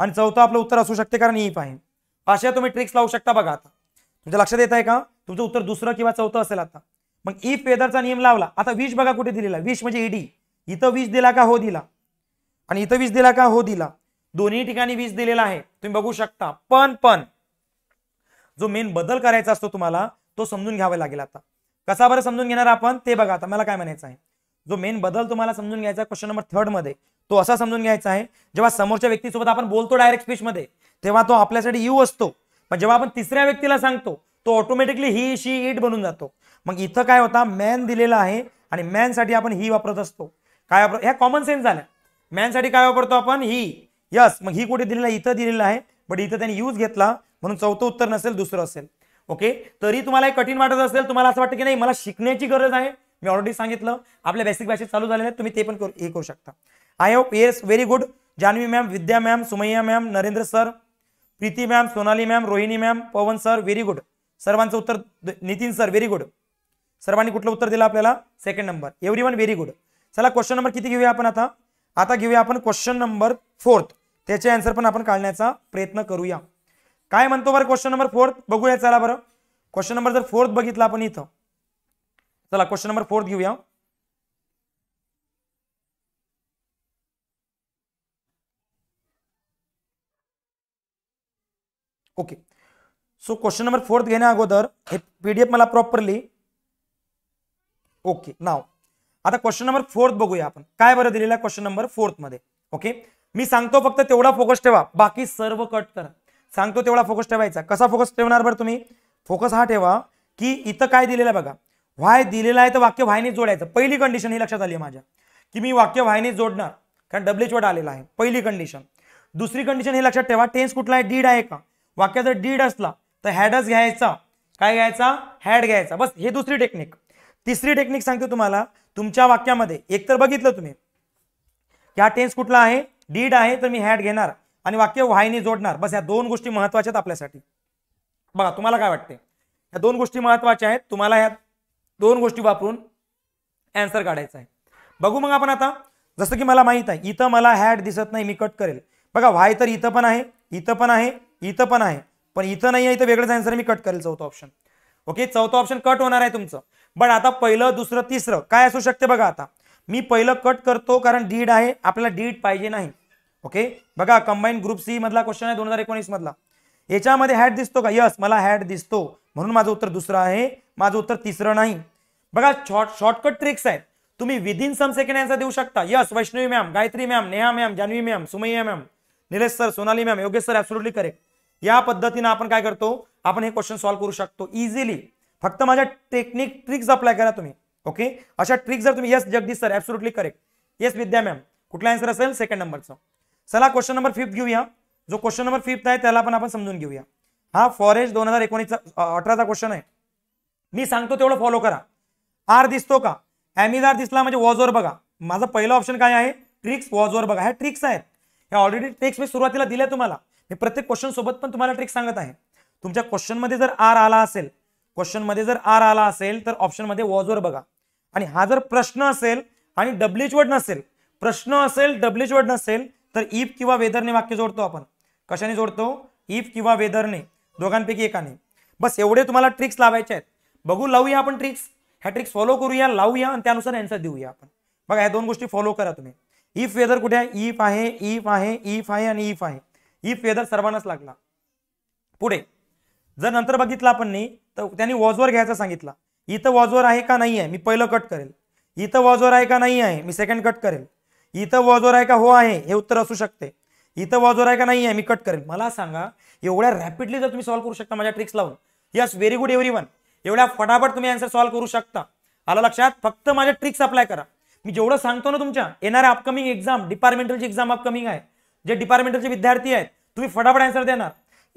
आणि चौथं आपलं उत्तर असू शकते कारण इफ आहे अशा तुम्ही ट्रिक्स लावू शकता बघा आता तुमच्या लक्षात येत आहे का तुमचं उत्तर दुसरं किंवा चौथं असेल आता मग इफ वेदरचा नियम लावला आता विष बघा कुठे दिलेला विष म्हणजे ईडी इथं विष दिला का हो दिला आणि इथं विष दिला का हो दिला दोन्ही ठिकाणी वीज दिलेला आहे तुम्ही बघू शकता पण पण जो मेन बदल करायचा असतो तुम्हाला तो समजून घ्यावा लागेल आता कसा बरं समजून घेणार आपण ते बघा आता मला काय म्हणायचं आहे जो मेन बदल तुम्हाला समजून घ्यायचा क्वेश्चन नंबर थर्ड मध्ये तो असा समजून घ्यायचा आहे जेव्हा समोरच्या व्यक्तीसोबत आपण बोलतो डायरेक्ट स्पीच मध्ये तेव्हा तो आपल्यासाठी यू असतो पण जेव्हा आपण तिसऱ्या व्यक्तीला सांगतो तो ऑटोमॅटिकली ही शी इट बनून जातो मग इथं काय होता मॅन दिलेला आहे आणि मॅनसाठी आपण ही वापरत असतो काय वापर ह्या कॉमन सेन्स झाल्या मॅनसाठी काय वापरतो आपण ही यस मग ही कुठे दिलेला इथं दिलेलं आहे बट इथं त्यांनी यूज घेतला म्हणून चौथं उत्तर नसेल दुसरं असेल ओके तरी तुम्हाला एक कठीण वाटत असेल तुम्हाला असं वाटतं की नाही मला शिकण्याची गरज आहे मी ऑलरेडी सांगितलं आपल्या बेसिक भाषेत चालू झालेल्या आहेत तुम्ही ते पण करू हे करू शकता I hope yes very good Janhavi ma'am Vidya ma'am Sumayya ma'am Narendra sir Preeti ma'am Sonali ma'am Rohini ma'am Pawan sir very good सर्वांचं उत्तर नितीन सर व्हेरी गुड सर्वांनी कुठलं उत्तर दिलं आपल्याला second number every one very good चला क्वेश्चन नंबर किती घेऊया आपण आता आता घेऊया आपण क्वेश्चन नंबर फोर्थ त्याचे आन्सर पण आपण काढण्याचा प्रयत्न करूया काय म्हणतो बरं क्वेश्चन नंबर फोर्थ बघूया चला बरं क्वेश्चन नंबर जर फोर्थ बघितला आपण इथं चला क्वेश्चन नंबर फोर्थ घेऊया okay so question number fourth घेण्या अगोदर हे पीडीएफ मला प्रॉपरली ओके नाव आता क्वेश्चन नंबर फोर्थ बघूया आपण काय बरं दिलेला क्वेश्चन नंबर फोर्थ मध्ये ओके मी सांगतो फक्त तेवढा फोकस ठेवा बाकी सर्व कट करा सांगतो तेवढा फोकस ठेवायचा कसा फोकस ठेवणार बरं तुम्ही फोकस हा ठेवा की इथं काय दिलेलं आहे बघा व्हाय दिलेला आहे तर वाक्य व्हायने जोडायचं पहिली कंडिशन ही लक्षात आली माझ्या की मी वाक्य वाहिनी जोडणार कारण डब्ल्यूच वर्ड आलेला आहे पहिली कंडिशन दुसरी कंडिशन हे लक्षात ठेवा टेन्स कुठला आहे डीड आहे का जर डीड असला तर हॅडच घ्यायचा काय घ्यायचा हॅड घ्यायचा बस हे दुसरी टेक्निक तिसरी टेक्निक सांगते तुम्हाला तुमच्या वाक्यामध्ये एक तर बघितलं तुम्ही हा टेन्स कुठला आहे डीड आहे तर मी हॅड घेणार आणि वाक्य व्हायने जोडणार बस या दोन गोष्टी महत्वाच्या आहेत आपल्यासाठी बघा तुम्हाला काय वाटते या दोन गोष्टी महत्वाच्या आहेत तुम्हाला ह्या दोन गोष्टी वापरून ॲन्सर काढायचा आहे बघू मग आपण आता जसं की मला माहीत आहे इथं मला हॅड दिसत नाही मी कट करेल बघा व्हाय तर इथं पण आहे इथं पण आहे इथं पण आहे पण इथं नाही आहे इथं वेगळंच आन्सर मी कट करेल चौथा ऑप्शन ओके चौथा ऑप्शन कट होणार आहे तुमचं बट आता पहिलं दुसरं तिसरं काय असू शकते बघा आता मी पहिलं कट करतो कारण डीड आहे आपल्याला डीड पाहिजे नाही ओके बघा कंबाईन ग्रुप सी मधला क्वेश्चन आहे दोन हजार एकोणीस मधला याच्यामध्ये हॅट दिसतो का यस मला हॅट दिसतो म्हणून माझं उत्तर दुसरं आहे माझं उत्तर तिसरं नाही बघा शॉर्ट शॉर्टकट ट्रिक्स आहेत तुम्ही इन सम सेकंड आन्सर देऊ शकता yes Vaishnavi ma'am Gayatri ma'am Neha ma'am Janhavi ma'am Sumayya ma'am Nilesh sir Sonali ma'am Yogesh sir absolutely correct या पद्धतीनं आपण काय करतो आपण हे क्वेश्चन सॉल्व्ह करू शकतो इझिली फक्त माझ्या टेक्निक ट्रिक्स अप्लाय करा तुम्ही ओके अशा ट्रिक्स जर तुम्ही yes Jagdish sir absolutely correct yes Vidya ma'am कुठला आन्सर असेल सेकंड नंबरचा चला क्वेश्चन नंबर फिफ्थ घेऊया जो क्वेश्चन नंबर फिफ्थ आहे त्याला पण आपण समजून घेऊया हा फॉरेस्ट दोन हजार एकोणीसचा अठराचा क्वेश्चन आहे मी सांगतो तेवढं फॉलो करा आर दिसतो का ॲमिदार दिसला म्हणजे वॉजवर बघा माझा पहिलं ऑप्शन काय आहे ट्रिक्स वॉजवर बघा ह्या ट्रिक्स आहेत ह्या ऑलरेडी ट्रिक्स मी सुरुवातीला दिल्या तुम्हाला हे प्रत्येक क्वेश्चन सोबत पण तुम्हाला ट्रिक सांगत आहे तुमच्या क्वेश्चनमध्ये जर आर आला असेल क्वेश्चनमध्ये जर आर आला असेल तर ऑप्शनमध्ये वॉजवर बघा आणि हा जर प्रश्न असेल आणि डब्ल्यूच वर्ड नसेल प्रश्न असेल डब्ल्यूच वर्ड नसेल तर इफ किंवा वेदरने वाक्य जोडतो आपण कशाने जोडतो इफ किंवा वेदरने दोघांपैकी एकाने बस एवढे तुम्हाला ट्रिक्स लावायचे आहेत बघू लावूया आपण ट्रिक्स ह्या ट्रिक्स फॉलो करूया लावूया आणि त्यानुसार अँसर देऊया आपण बघा ह्या दोन गोष्टी फॉलो करा तुम्ही इफ वेदर कुठे आहे इफ आहे इफ आहे इफ आहे आणि इफ आहे ही फेदर सर्वांनाच लागला पुढे जर नंतर बघितलं आपण तर त्यांनी वॉजवर घ्यायचा सांगितला इथं वॉजवर आहे का नाही आहे मी पहिलं कट करेल इथं वॉजवर आहे का नाही आहे मी सेकंड कट करेल इथं वॉजवर आहे का हो आहे हे उत्तर असू शकते इथं वॉजवर आहे का नाही आहे मी कट करेल मला सांगा एवढ्या रॅपिडली जर तुम्ही सॉल्व्ह करू शकता माझ्या ट्रिक्स लावून yes very good every one एवढ्या फटाफट तुम्ही आन्सर सॉल्व्ह करू शकता आला लक्षात फक्त माझ्या ट्रिक्स अप्लाय करा मी जेवढं सांगतो ना तुमच्या येणाऱ्या अपकमिंग एक्झाम डिपार्टमेंटलची एक्झाम अपकमिंग आहे जे डिपार्टमेंटलचे विद्यार्थी आहेत तुम्ही फटाफट आन्सर देणार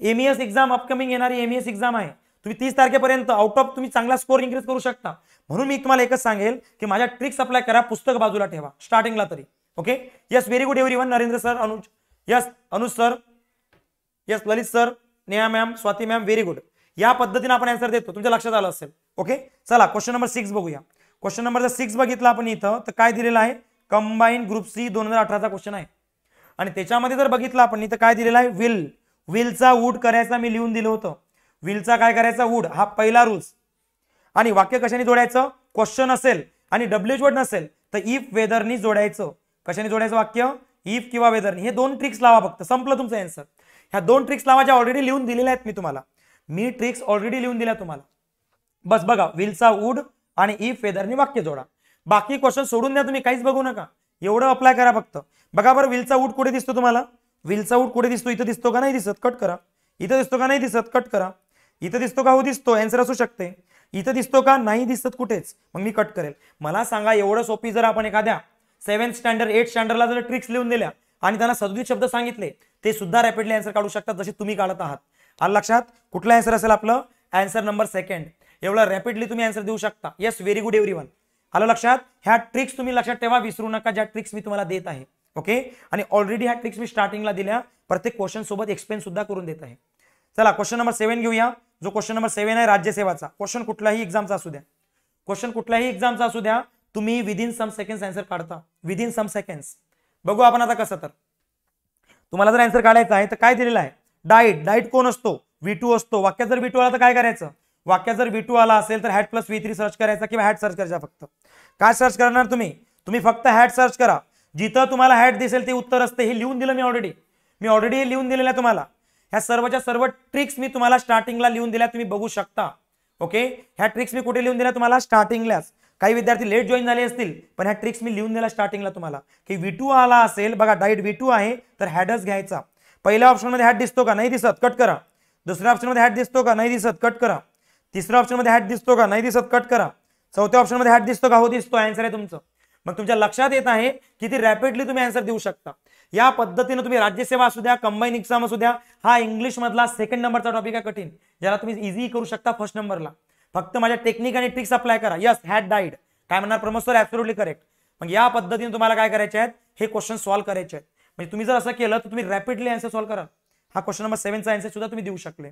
एम एस एक्झाम अपकमिंग येणारी एम एस एक्झाम आहे तुम्ही तीस तारखेपर्यंत आउट ऑफ तुम्ही चांगला स्कोर इन्क्रीज करू शकता म्हणून मी तुम्हाला एकच सांगेल की माझ्या ट्रिक्स अप्लाय करा पुस्तक बाजूला ठेवा स्टार्टिंगला तरी okay yes very good every Narendra sir Anuj yes Anuj sir yes Lalit sir Neha ma'am Swati ma'am very good या पद्धतीने आपण आन्सर देतो तुमच्या लक्षात आलं असेल ओके चला क्वेश्चन नंबर सिक्स बघूया क्वेश्चन नंबर जर सिक्स बघितला आपण इथं तर काय दिलेलं आहे कंबाईन ग्रुप सी दोन हजार अठराचा क्वेश्चन आहे आणि त्याच्यामध्ये जर बघितलं आपण इथं काय दिलेलं आहे विल विलचा वूड करायचा मी लिहून दिलं होतं विलचा काय करायचा उड हा पहिला रूल्स आणि वाक्य कशाने जोडायचं क्वेश्चन असेल आणि डब्ल्यूच वर्ड नसेल तर इफ वेदरनी जोडायचं कशाने जोडायचं वाक्य इफ किंवा वेदरनी हे दोन ट्रिक्स लावा फक्त संपलं तुमचं अँसर ह्या दोन ट्रिक्स लावा ज्या ऑलरेडी लिहून दिलेल्या आहेत मी तुम्हाला मी ट्रिक्स ऑलरेडी लिहून दिल्या तुम्हाला बस बघा विलचा उड आणि इफ वेदरनी वाक्य जोडा बाकी क्वेश्चन सोडून द्या तुम्ही काहीच बघू नका एवढं अप्लाय करा फक्त बघा बरं विलचा उठ कुठे दिसतो तुम्हाला विलचा उठ कुठे दिसतो इथं दिसतो का नाही दिसत कट करा इथं दिसतो का नाही दिसत कट करा इथं दिसतो का हो दिसतो अँसर असू शकते इथं दिसतो का नाही दिसत कुठेच मग मी कट करेल मला सांगा एवढं सोपी जर आपण एखाद्या सेव्हन्थ स्टँडर्ड एट स्टँडर्डला जर ट्रिक्स लिहून दिल्या आणि त्यांना सदुदी शब्द सांगितले ते सुद्धा रॅपिडली आन्सर काढू शकतात जसे तुम्ही काढत आहात आलं लक्षात कुठला आन्सर असेल आपलं अँसर नंबर सेकंड एवढा रॅपिडली तुम्ही आन्सर देऊ शकता yes very good every one आलं लक्षात ह्या ट्रिक्स तुम्ही लक्षात ठेवा विसरू नका ज्या ट्रिक्स मी तुम्हाला देत आहे ओके आणि ऑलरेडी ह्या ट्रिक्स मी स्टार्टिंगला दिल्या प्रत्येक क्वेश्चन सोबत एक्सप्लेन सुद्धा करून देत आहे चला क्वेश्चन नंबर सेव्हन घेऊया जो क्वेश्चन नंबर सेव्हन आहे राज्यसेवाचा क्वेश्चन कुठलाही एक्झामचा असू द्या क्वेश्चन कुठल्याही एक्झामचा असू द्या तुम्ही विदिन सम सेकंड आन्सर काढता विदिन सम सेकंड्स बघू आपण आता कसं तर तुम्हाला जर अँसर काढायचा आहे तर काय दिलेलं आहे डाईट डाईट कोण असतो वी असतो वाक्यात जर वी आला तर काय करायचं वाक्य जर वी टू आला असेल तर had plus V three search करायचा किंवा हॅट सर्च करायचा फक्त काय सर्च करणार तुम्ही तुम्ही फक्त हॅट सर्च करा जिथं तुम्हाला हॅट दिसेल ते उत्तर असते हे लिहून दिलं मी ऑलरेडी मी ऑलरेडी हे लिहून दिलेलं आहे तुम्हाला ह्या सर्वच्या सर्व ट्रिक्स मी तुम्हाला स्टार्टिंगला लिहून दिल्या तुम्ही बघू शकता ओके ह्या ट्रिक्स मी कुठे लिहून दिल्या तुम्हाला स्टार्टिंगलाच काही विद्यार्थी लेट जॉईन झाले असतील पण ह्या ट्रिक्स मी लिहून दिल्या स्टार्टिंगला तुम्हाला की वी टू आला असेल बघा डाईट व्ही टू आहे तर हॅडच घ्यायचा पहिल्या ऑप्शनमध्ये हॅट दिसतो का नाही दिसत कट करा दुसऱ्या ऑप्शनमध्ये हॅट दिसतो का नाही दिसत कट करा तिसऱ्या ऑप्शनमध्ये हॅट दिसतो का नाही दिसत कट करा चौथ्या ऑप्शनमध्ये हॅट दिसतो का हो दिसतो आन्सर आहे तुमचं मग तुमच्या लक्षात येत आहे की ती रॅपिडली तुम्ही आन्सर देऊ शकता या पद्धतीने तुम्ही राज्यसेवा असू द्या कंबाईन एक्झाम असू द्या हा मधला सेकंड नंबरचा टॉपिक आहे कठीण ज्याला तुम्ही इझी करू शकता फर्स्ट नंबरला फक्त माझ्या टेक्निक आणि ट्रिक्स अप्लाय करा यस हॅट डाईड काय म्हणणार प्रमोद सर ऍब्सोल्युटली करेक्ट मग या पद्धतीने तुम्हाला काय करायचे आहेत हे क्वेश्चन सॉल्व्ह करायचे आहेत म्हणजे तुम्ही जर असं केलं तर तुम्ही रॅपिडली आन्सर सॉल्व्ह करा हा क्वेश्चन नंबर सेव्हनचा आन्सर सुद्धा तुम्ही देऊ शकले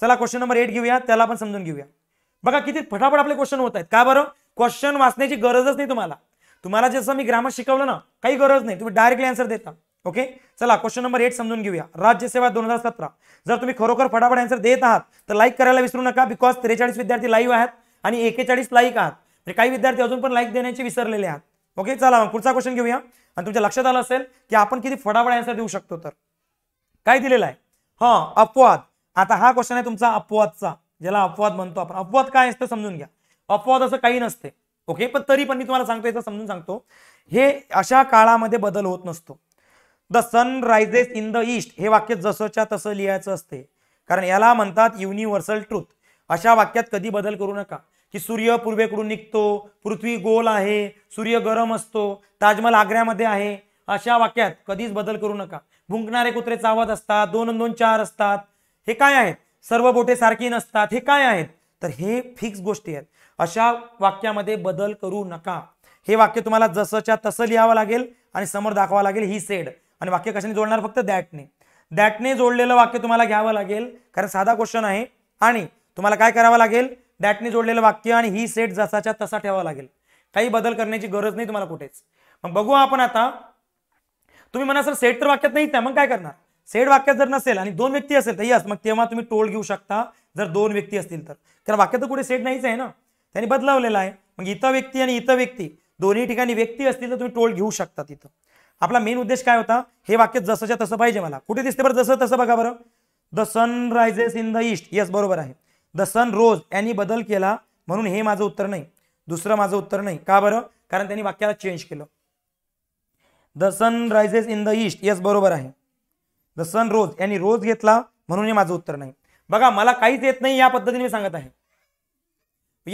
चला क्वेश्चन नंबर एट घेऊया त्याला आपण समजून घेऊया बघा किती फटाफट आपले क्वेश्चन होत आहेत का बरं क्वेश्चन वाचण्याची गरजच नाही तुम्हाला तुम्हाला जसं मी ग्रामर शिकवलं ना काही गरज नाही तुम्ही डायरेक्टली आन्सर देता ओके चला क्वेश्चन नंबर एट समजून घेऊया राज्यसेवा दोन हजार सतरा जर तुम्ही खरोखर फटाफट आन्सर देत आहात तर लाईक करायला विसरू नका बिकॉज त्रेचाळीस विद्यार्थी लाईव्ह आहेत आणि एकेचाळीस लाईक आहात म्हणजे काही विद्यार्थी अजून पण लाईक देण्याचे विसरलेले आहेत ओके चला पुढचा क्वेश्चन घेऊया आणि तुमच्या लक्षात आलं असेल की आपण किती फटाफट आन्सर देऊ शकतो तर काय दिलेलं आहे हा अपवाद आता हा क्वेश्चन आहे तुमचा अपवादचा ज्याला अपवाद म्हणतो आपण अपवाद काय असतं समजून घ्या अपवाद असं काही नसते ओके पण तरी पण मी तुम्हाला सांगतो याचं समजून सांगतो हे अशा काळामध्ये बदल होत नसतो the sun rises in the east हे वाक्य जसंच्या तसं लिहायचं असते कारण याला म्हणतात युनिव्हर्सल ट्रूथ अशा वाक्यात कधी बदल करू नका की सूर्य पूर्वेकडून निघतो पृथ्वी गोल आहे सूर्य गरम असतो ताजमहल आग्र्यामध्ये आहे अशा वाक्यात कधीच बदल करू नका भुंकणारे कुत्रे चावत असतात दोन दोन चार असतात हे काय आहेत सर्व बोटे सारखी नसतात हे काय आहेत तर हे फिक्स गोष्टी आहेत अशा वाक्यामध्ये बदल करू नका हे वाक्य तुम्हाला जसंच्या तसं लिहावं लागेल आणि समोर दाखवावं लागेल ही सेड आणि वाक्य कशाने जोडणार फक्त दॅटने दॅटने जोडलेलं वाक्य तुम्हाला घ्यावं लागेल कारण साधा क्वेश्चन आहे आणि तुम्हाला काय करावं लागेल दॅटने जोडलेलं वाक्य आणि ही सेट जसाच्या तसा ठेवावा लागेल काही बदल करण्याची गरज नाही तुम्हाला कुठेच मग बघू आपण आता तुम्ही म्हणा सर सेट तर वाक्यात नाही त्या मग काय करणार सेड वाक्यात जर नसेल आणि दोन व्यक्ती असेल तर यस मग तेव्हा तुम्ही टोल घेऊ शकता जर दोन व्यक्ती असतील तर कारण वाक्य तर कुठे सेड नाहीच आहे ना त्यांनी बदलावलेला आहे मग इथं व्यक्ती आणि इथं व्यक्ती दोन्ही ठिकाणी व्यक्ती असतील तर तुम्ही टोल घेऊ शकता तिथं आपला मेन उद्देश काय होता हे वाक्य जसंच्या तसं पाहिजे मला कुठे दिसते बरं जसं तसं बघा बरं the sun rises in the east yes बरोबर आहे द सन रोज यांनी बदल केला म्हणून हे माझं उत्तर नाही दुसरं माझं उत्तर नाही का बरं कारण त्यांनी वाक्याला चेंज केलं the sun rises in the east yes बरोबर आहे द सन रोज यांनी रोज घेतला म्हणून हे माझं उत्तर नाही बघा मला काहीच येत नाही या पद्धतीने सांगत आहे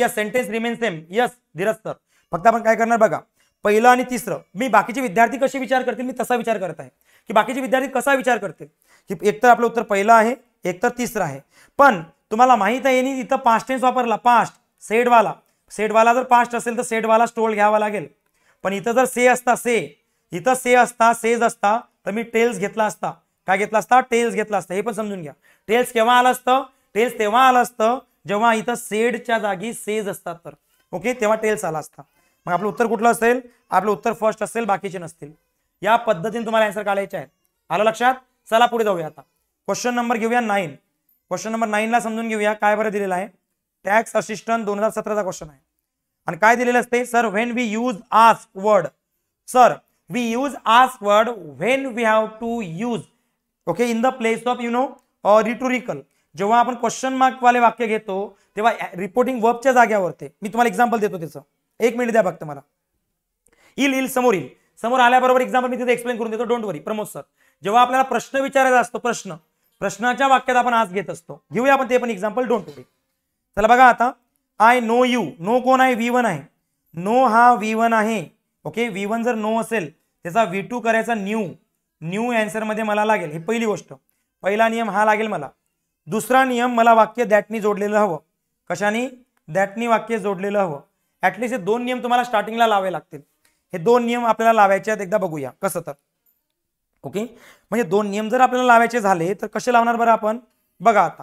yes sentence remain same yes Dheeraj sir फक्त आपण काय करणार बघा पहिलं आणि तिसरं मी बाकीचे विद्यार्थी कसे विचार करतील मी तसा विचार करत आहे की बाकीचे विद्यार्थी कसा विचार करतील की एकतर आपलं उत्तर पहिलं आहे एकतर तिसरं आहे पण तुम्हाला माहीत आहे यांनी इथं पास्ट टेन्स वापरला पास्ट सेडवाला सेडवाला जर पास्ट असेल तर सेडवाला स्टोल घ्यावा लागेल पण इथं जर से असता से इथं से असता सेज असता तर मी टेल्स घेतला असता काय घेतला असता टेल्स घेतला असता हे पण समजून घ्या टेल्स केव्हा आलं असतं टेल्स तेव्हा आलं असतं जेव्हा इथं सेडच्या जागी सेज असतात तर ओके तेव्हा टेल्स आला असता मग आपलं उत्तर कुठलं असेल आपलं उत्तर फर्स्ट असेल बाकीचे नसतील या पद्धतीने तुम्हाला आन्सर काढायचे आहेत आलं लक्षात चला पुढे जाऊया आता क्वेश्चन नंबर घेऊया नाईन क्वेश्चन नंबर नाईनला समजून घेऊया काय बरं दिलेलं आहे टॅक्स असिस्टंट दोन हजार सतराचा क्वेश्चन आहे आणि काय दिलेलं असते sir when we use ask word sir we use ask word when we have to use okay in the place of you know rhetorical जेव्हा आपण क्वेश्चन मार्कवाले वाक्य घेतो तेव्हा रिपोर्टिंग वर्बच्या जाग्यावरती मी तुम्हाला एक्झाम्पल देतो त्याचं एक मिनिट द्या फक्त मला इल इल समोर येईल समोर आल्याबरोबर एक्झाम्पल मी तिथे एक्सप्लेन करून देतो डोंट वरी प्रमोद सर जेव्हा आपल्याला प्रश्न विचारायचा असतो प्रश्न प्रश्नाच्या वाक्यात आपण आज घेत असतो घेऊया आपण ते पण एक्झाम्पल डोंट वरी चला बघा आता आय नो यू नो कोण आहे वी वन आहे नो हा व्ही वन आहे ओके वी वन जर नो असेल त्याचा वी टू करायचा न्यू न्यू मध्ये मला लागेल ही पहिली गोष्ट पहिला नियम हा लागेल मला दुसरा नियम मला वाक्य दॅटनी जोडलेलं हवं कशाने दॅटनी वाक्य जोडलेलं हवं ॲटलिस्ट हे दोन नियम तुम्हाला स्टार्टिंगला लावे लागतील हे दोन नियम आपल्याला लावायचे आहेत एकदा बघूया कसं तर ओके म्हणजे दोन नियम जर आपल्याला लावायचे झाले तर कसे लावणार बरं आपण बघा आता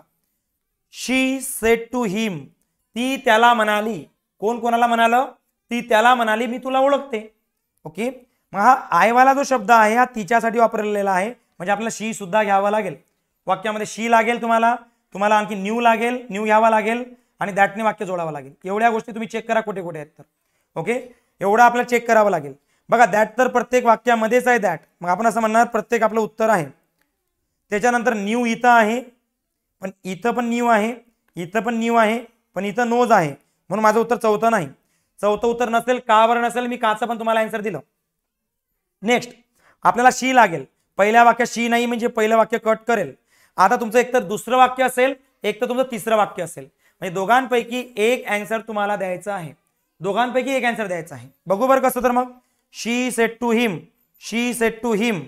शी सेट टू हिम ती त्याला म्हणाली कोण कोणाला म्हणालं ती त्याला म्हणाली मी तुला ओळखते ओके मग हा आयवाला जो शब्द आहे हा तिच्यासाठी वापरलेला आहे म्हणजे आपल्याला शी सुद्धा घ्यावा लागेल वाक्यामध्ये शी लागेल तुम्हाला तुम्हाला आणखी न्यू लागेल न्यू घ्यावा लागेल आणि दॅटने वाक्य जोडावं लागेल एवढ्या गोष्टी तुम्ही चेक करा कुठे कुठे आहेत तर ओके एवढं आपल्याला चेक करावं लागेल बघा दॅट तर प्रत्येक वाक्यामध्येच आहे दॅट मग आपण असं म्हणणार प्रत्येक आपलं उत्तर आहे त्याच्यानंतर न्यू इथं आहे पण इथं पण न्यू आहे इथं पण न्यू आहे पण इथं नोज आहे म्हणून माझं उत्तर चौथं नाही चौथं उत्तर नसेल का बरं नसेल मी काचं पण तुम्हाला अँसर दिलं नेक्स्ट आपल्याला शी लागेल पहिल्या वाक्यात शी नाही म्हणजे पहिलं वाक्य कट करेल आता तुमचं एकतर दुसरं वाक्य असेल एक तर तुमचं तिसरं वाक्य असेल म्हणजे दोघांपैकी एक अँसर तुम्हाला द्यायचं आहे दोघांपैकी एक अँसर द्यायचा आहे बघू बरं कसं तर मग she said to him she said to him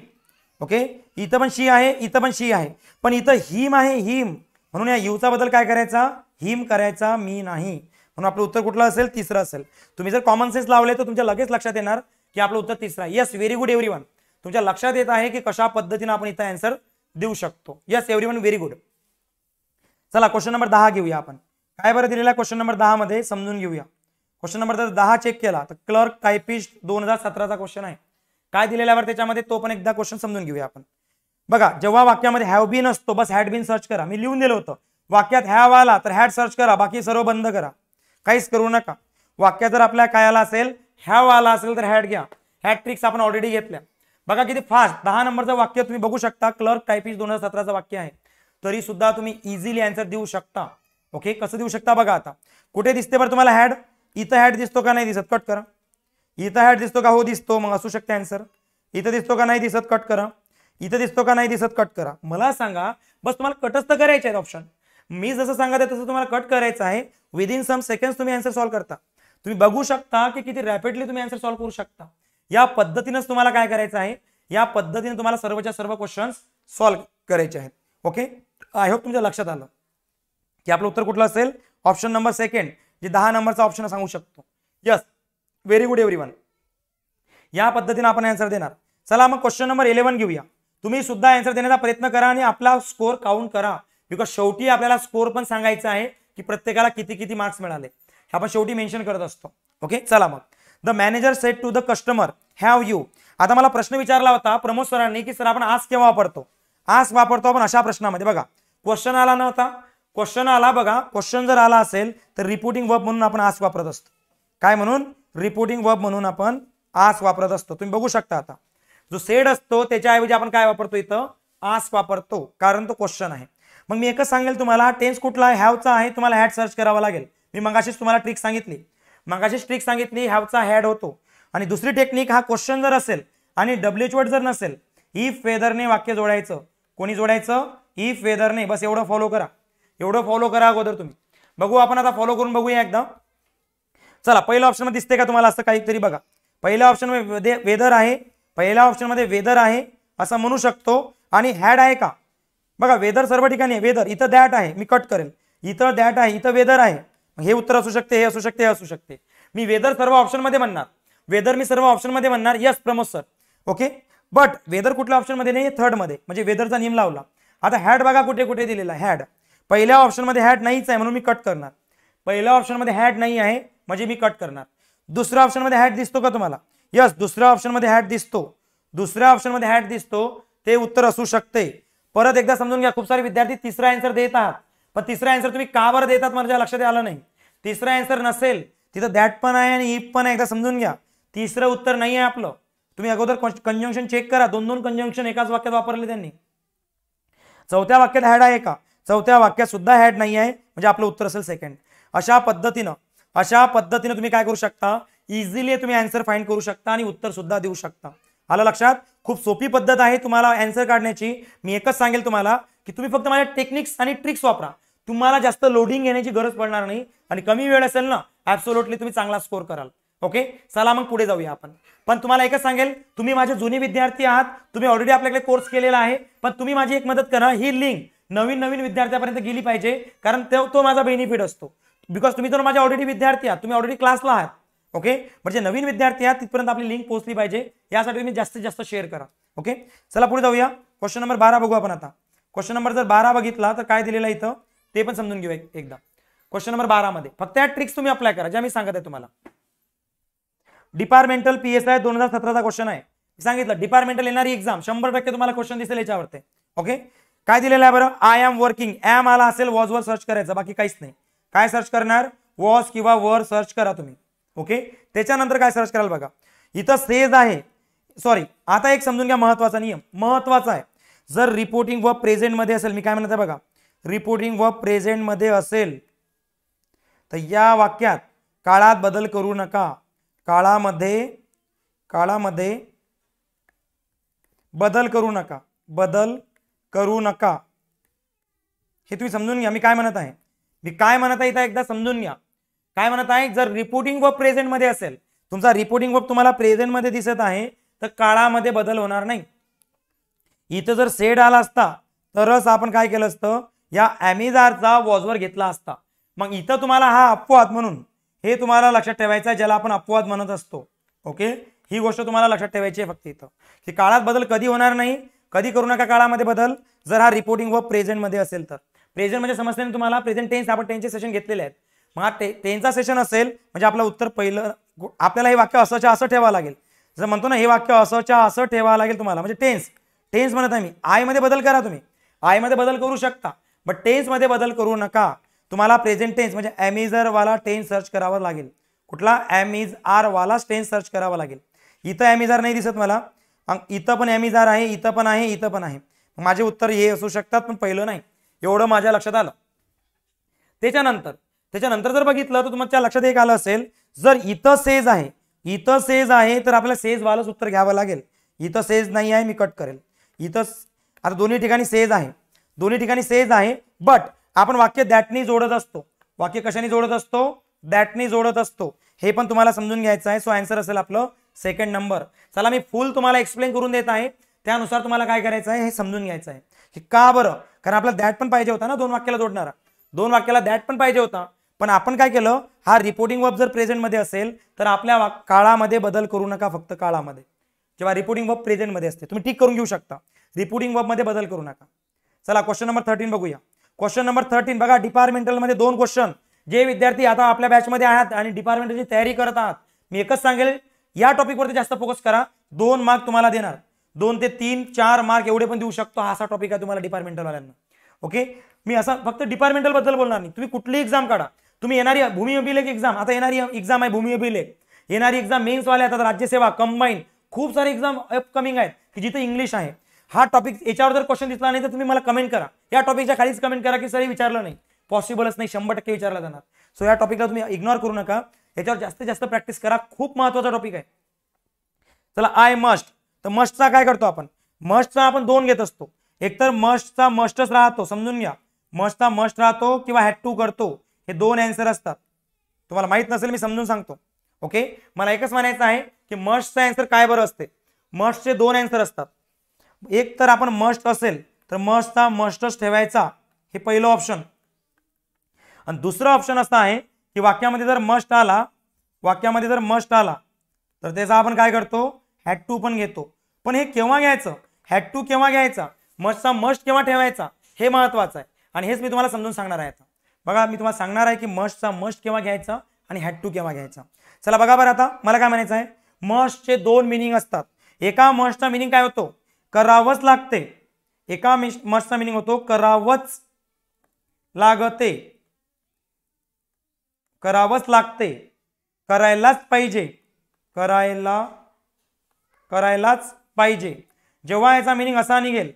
okay इथं पण शी आहे इथं पण शी आहे पण इथं हिम आहे हिम म्हणून या युचा बद्दल काय करायचा हिम करायचा मी नाही म्हणून आपलं उत्तर कुठलं असेल तिसरं असेल तुम्ही जर कॉमन सेन्स लावले तर तुमच्या लगेच लक्षात येणार की आपलं उत्तर तिसरा आहे येस व्हेरी गुड एव्हरी तुमच्या लक्षात येत आहे की कशा पद्धतीने आपण इथं अँसर देऊ शकतो yes every one very good चला क्वेश्चन नंबर दहा घेऊया आपण काय बरं दिलेला क्वेश्चन नंबर दहा मध्ये समजून घेऊया क्वेश्चन नंबर जर दहा चेक केला तर क्लर्क टायपिस्ट दोन हजार सतराचा क्वेश्चन आहे काय दिलेला त्याच्यामध्ये तो पण एकदा क्वेश्चन समजून घेऊया आपण बघा जेव्हा वाक्यामध्ये हॅव बीन असतो बस हॅड बीन सर्च करा मी लिहून दिलं होतं वाक्यात हॅव आला तर हॅड सर्च करा बाकी सर्व बंद करा काहीच करू नका वाक्यात जर आपल्या काय आला असेल हॅव आला असेल तर हॅड घ्या हॅट्रिक्स आपण ऑलरेडी घेतल्या बघा किती फास्ट दहा नंबरचं वाक्य तुम्ही बघू शकता क्लर्क टायपिस्ट दोन हजार सतराचं वाक्य आहे तरी सुद्धा तुम्ही इझिली आन्सर देऊ शकता ओके कसं देऊ शकता बघा आता कुठे दिसते बरं तुम्हाला हॅड इथं हॅड दिसतो का नाही दिसत कट करा इथं हॅड दिसतो का हो दिसतो मग असू शकते अँसर इथं दिसतो का नाही दिसत कट करा इथं दिसतो का नाही दिसत कट करा मला सांगा बस तुम्हाला कटच तर करायचे आहेत ऑप्शन मी जसं सांगत आहे तसं तुम्हाला कट करायचं आहे विदिन सम सेकंड तुम्ही आन्सर सॉल्व्ह करता तुम्ही बघू शकता की किती रॅपिडली तुम्ही आन्सर सॉल्व्ह करू शकता या पद्धतीनेच तुम्हाला काय करायचं आहे या पद्धतीने तुम्हाला सर्वच्या सर्व क्वेश्चन्स सॉल्व्ह करायचे आहेत ओके आय होप तुमच्या लक्षात आलं की आपलं उत्तर कुठलं असेल ऑप्शन नंबर सेकंड जे दहा नंबरचा ऑप्शन सांगू शकतो yes very good every one या पद्धतीने आपण आन्सर देणार चला मग क्वेश्चन नंबर इलेव्हन घेऊया तुम्ही सुद्धा आन्सर देण्याचा प्रयत्न करा आणि आपला स्कोर काउंट करा बिकॉज शेवटी आपल्याला स्कोर पण सांगायचा आहे की प्रत्येकाला किती किती मार्क्स मिळाले आपण शेवटी मेन्शन करत असतो ओके चला मग the manager said to the customer have you आता मला प्रश्न विचारला होता प्रमोद सरांनी की सर आपण आस केव्हा वापरतो आस वापरतो आपण अशा प्रश्नामध्ये बघा क्वेश्चन आला नव्हता क्वेश्चन आला बघा क्वेश्चन जर आला असेल तर रिपोर्टिंग वर्ब म्हणून आपण आस वापरत असतो काय म्हणून रिपोर्टिंग वर्ब म्हणून आपण आस वापरत असतो तुम्ही बघू शकता आता जो सेड असतो त्याच्याऐवजी आपण काय वापरतो इथं आस वापरतो कारण तो क्वेश्चन आहे मग मी एकच सांगेल तुम्हाला टेन्स कुठला हॅवचा आहे तुम्हाला हॅट सर्च करावा लागेल मी मगाशीच तुम्हाला ट्रिक सांगितली मगाशीच ट्रिक सांगितली ह्याचा हॅड होतो आणि दुसरी टेक्निक हा क्वेश्चन जर असेल आणि डब्ल्यूच वर्ड जर नसेल इफ वेदरने वाक्य जोडायचं कोणी जोडायचं इफ वेदरने बस एवढं फॉलो करा एवढं फॉलो करा अगोदर तुम्ही बघू आपण आता फॉलो करून बघूया एकदा चला पहिल्या ऑप्शनमध्ये दिसते का तुम्हाला असं काहीतरी बघा पहिल्या ऑप्शनमध्ये वेदर आहे पहिल्या ऑप्शनमध्ये वेदर आहे असं म्हणू शकतो आणि हॅड आहे का बघा वेदर सर्व ठिकाणी वेदर इथं दॅट आहे मी कट करेन इथं दॅट आहे इथं वेदर आहे हे उत्तर असू शकते हे असू शकते हे असू शकते मी वेदर सर्व ऑप्शनमध्ये म्हणणार वेदर मी सर्व ऑप्शनमध्ये म्हणणार yes Pramod sir okay but whether कुठल्या ऑप्शनमध्ये नाही थर्डमध्ये म्हणजे वेदरचा नियम लावला आता हॅड बघा कुठे कुठे दिलेला हॅड पहिल्या ऑप्शनमध्ये हॅड नाहीच आहे म्हणून मी कट करणार पहिल्या ऑप्शनमध्ये हॅड नाही आहे म्हणजे मी कट करणार दुसऱ्या ऑप्शनमध्ये हॅड दिसतो का तुम्हाला यस दुसऱ्या ऑप्शनमध्ये हॅड दिसतो दुसऱ्या ऑप्शनमध्ये हॅड दिसतो ते उत्तर असू शकते परत एकदा समजून घ्या खूप सारे विद्यार्थी तिसरा आन्सर देत आहात पण तिसरा आन्सर तुम्ही का बरं देतात मला लक्षात आलं नाही तिसरा आन्सर नसेल तिथं दॅट पण आहे आणि इफ पण आहे एकदा समजून घ्या तिसरं उत्तर नाही आहे आपलं तुम्ही अगोदर कंजंक्शन चेक करा दोन दोन कंजंक्शन एकाच वाक्यात वापरले त्यांनी चौथ्या वाक्यात हॅड आहे का चौथ्या वाक्यात सुद्धा हॅड नाही आहे म्हणजे आपलं उत्तर असेल सेकंड अशा पद्धतीनं अशा पद्धतीनं तुम्ही काय करू शकता इझिली तुम्ही अँसर फाईंड करू शकता आणि उत्तर सुद्धा देऊ शकता आलं लक्षात खूप सोपी पद्धत आहे तुम्हाला अँसर काढण्याची मी एकच सांगेल तुम्हाला की तुम्ही फक्त माझ्या टेक्निक्स आणि ट्रिक्स वापरा तुम्हाला जास्त लोडिंग घेण्याची गरज पडणार नाही आणि कमी वेळ असेल ना ऍब्सोलुटली तुम्ही चांगला स्कोर कराल ओके चला मग पुढे जाऊया आपण पण तुम्हाला एकच सांगेल तुम्ही माझे जुने विद्यार्थी आहात तुम्ही ऑलरेडी आपल्याकडे कोर्स केलेला आहे पण तुम्ही माझी एक मदत करा ही लिंक नवीन नवीन विद्यार्थ्यापर्यंत गेली पाहिजे कारण तो माझा बेनिफिट असतो बिकॉज तुम्ही जर माझे ऑलरेडी विद्यार्थी आहात तुम्ही ऑलरेडी क्लासला आहात ओके म्हणजे नवीन विद्यार्थी आहात तिथपर्यंत आपली लिंक पोहोचली पाहिजे यासाठी तुम्ही जास्तीत जास्त शेअर करा ओके चला पुढे जाऊया क्वेश्चन नंबर बारा बघू आपण आता क्वेश्चन नंबर जर बारा बघितला तर काय दिलेला इथं ते पण समजून घेऊ एकदा क्वेश्चन नंबर मध्ये फक्त या ट्रिक्स तुम्ही अप्लाय करा ज्या मी सांगत आहे तुम्हाला डिपार्टमेंटल पीएसआय दोन हजार सतराचा क्वेश्चन आहे सांगितलं डिपार्टमेंटल येणारी एक्झाम शंभर टक्के तुम्हाला क्वेश्चन दिसेल याच्यावरती ओके काय दिलेलं आहे बरं आय एम वर्किंग ऍम आला असेल वॉज वर सर्च करायचं बाकी काहीच नाही काय सर्च करणार वॉज किंवा वर सर्च करा तुम्ही ओके त्याच्यानंतर काय सर्च करायला बघा इथं सेज आहे सॉरी आता एक समजून घ्या महत्वाचा नियम महत्वाचा आहे जर रिपोर्टिंग व मध्ये असेल मी काय म्हणत आहे बघा रिपोर्टिंग व मध्ये असेल तर या वाक्यात काळात बदल करू नका काळामध्ये काळामध्ये बदल करू नका बदल करू नका हे तुम्ही समजून घ्या मी काय म्हणत आहे मी काय म्हणत आहे इथं एकदा समजून घ्या काय म्हणत आहे जर रिपोर्टिंग वर्ब प्रेझेंटमध्ये असेल तुमचा रिपोर्टिंग वर्ब तुम्हाला प्रेझेंटमध्ये दिसत आहे तर काळामध्ये बदल होणार नाही इथं जर सेड आला असता तरच आपण काय केलं असतं या ॲमेझारचा वॉजवर घेतला असता मग इथं तुम्हाला हा अपवाद म्हणून हे तुम्हाला लक्षात ठेवायचं आहे ज्याला आपण अपवाद म्हणत असतो ओके ही गोष्ट तुम्हाला लक्षात ठेवायची आहे फक्त इथं की काळात बदल कधी होणार नाही कधी करू नका काळामध्ये बदल जर हा रिपोर्टिंग व प्रेझेंटमध्ये असेल तर प्रेझेंट म्हणजे समजते तुम्हाला प्रेझेंट टेन्स आपण टेनचे सेशन घेतलेले आहेत मग हा टेनचा सेशन असेल म्हणजे आपलं उत्तर पहिलं आपल्याला हे वाक्य असंच्या असं ठेवावं लागेल जर म्हणतो ना हे वाक्य असंच्या असं ठेवावं लागेल तुम्हाला म्हणजे टेन्स टेन्स म्हणत आहे मी आयमध्ये बदल करा तुम्ही आयमध्ये बदल करू शकता बट टेन्समध्ये बदल करू नका तुम्हाला प्रेझेंट टेन्स म्हणजे एम वाला टेन्स सर्च करावा लागेल कुठला एम इज वाला टेन्स सर्च करावा लागेल इथं एम नाही दिसत मला इथं पण एम आहे इथं पण आहे इथं पण आहे माझे उत्तर हे असू शकतात पण पहिलं नाही एवढं माझ्या लक्षात आलं त्याच्यानंतर त्याच्यानंतर जर बघितलं तर तुम्हाला लक्षात एक आलं असेल जर इथं सेज आहे इथं सेज आहे तर आपल्याला सेजवालाच उत्तर घ्यावं लागेल इथं सेज नाही आहे मी कट करेल इथं आता दोन्ही ठिकाणी सेज आहे दोन्ही ठिकाणी सेज आहे बट आपण वाक्य दॅटनी जोडत असतो वाक्य कशाने जोडत असतो दॅटनी जोडत असतो हे पण तुम्हाला समजून घ्यायचं आहे सो आन्सर असेल आपलं सेकंड नंबर चला मी फुल तुम्हाला एक्सप्लेन करून देत आहे त्यानुसार तुम्हाला काय करायचं आहे हे समजून घ्यायचं आहे की का बरं कारण आपला दॅट पण पाहिजे होता ना दोन वाक्याला जोडणारा दोन वाक्याला दॅट पण पाहिजे होता पण आपण काय केलं हा रिपोर्टिंग वर्ब जर प्रेझेंटमध्ये असेल तर आपल्या काळामध्ये बदल करू नका फक्त काळामध्ये जेव्हा रिपोर्टिंग वर्ब प्रेझेंटमध्ये असते तुम्ही ठीक करून घेऊ शकता रिपोर्टिंग वर्बमध्ये बदल करू नका चला क्वेश्चन नंबर थर्टीन बघूया क्वेश्चन नंबर थर्टीन बघा डिपार्टमेंटलमध्ये दोन क्वेश्चन जे विद्यार्थी आता आपल्या बॅचमध्ये आहात आणि डिपार्टमेंटलची तयारी करत आहात मी एकच सांगेल या टॉपिकवरती जास्त फोकस करा दोन मार्क तुम्हाला देणार दोन ते तीन चार मार्क एवढे पण देऊ शकतो हा असा टॉपिक आहे तुम्हाला डिपार्टमेंटलवाल्यांना ओके मी असा फक्त डिपार्टमेंटलबद्दल बोलणार नाही तुम्ही कुठली एक्झाम काढा तुम्ही येणारी भूमी अभिलेख एक्झाम आता येणारी एक्झाम आहे भूमी अभिलेख येणारी एक्झाम वाले आता राज्यसेवा कंबाईन खूप सारे एक्झाम अपकमिंग आहेत की जिथे इंग्लिश आहे हा टॉपिक याच्यावर जर क्वेश्चन दिसला नाही तर तुम्ही मला कमेंट करा या टॉपिकच्या खालीच कमेंट करा की सर विचारलं नाही पॉसिबलच नाही शंभर टक्के विचारला जाणार सो या टॉपिकला तुम्ही इग्नोर करू नका याच्यावर जास्तीत जास्त प्रॅक्टिस करा खूप महत्वाचा टॉपिक आहे चला आय मस्ट तर मस्टचा काय करतो आपण मस्टचा आपण दोन घेत असतो एकतर मस्टचा मस्टच राहतो समजून घ्या मस्टचा मस्ट राहतो किंवा हॅट टू करतो हे दोन अँसर असतात तुम्हाला माहित नसेल मी समजून सांगतो ओके मला एकच म्हणायचं आहे की मस्टचा अँसर काय बरं असते मस्टचे दोन अँसर असतात एक तर आपण मस्ट असेल तर मस्टचा मस्टच ठेवायचा हे पहिलं ऑप्शन आणि दुसरं ऑप्शन असं आहे की वाक्यामध्ये जर मस्ट आला वाक्यामध्ये जर मस्ट आला तर त्याचा आपण काय करतो हॅड टू पण घेतो पण हे केव्हा घ्यायचं हॅड टू केव्हा घ्यायचा मस्टचा मस्ट केव्हा ठेवायचा हे महत्त्वाचं आहे आणि हेच मी तुम्हाला समजून सांगणार आहे बघा मी तुम्हाला सांगणार आहे की मस्टचा मस्ट केव्हा घ्यायचा आणि हॅड टू केव्हा घ्यायचा चला बघा बरं आता मला काय म्हणायचं आहे मस्टचे दोन मिनिंग असतात एका मस्टचा मिनिंग काय होतो करावंच लागते एका मस्टचा मिनिंग होतो करावंच लागते करावंच लागते करायलाच पाहिजे करायला करायलाच पाहिजे जेव्हा याचा मिनिंग असा निघेल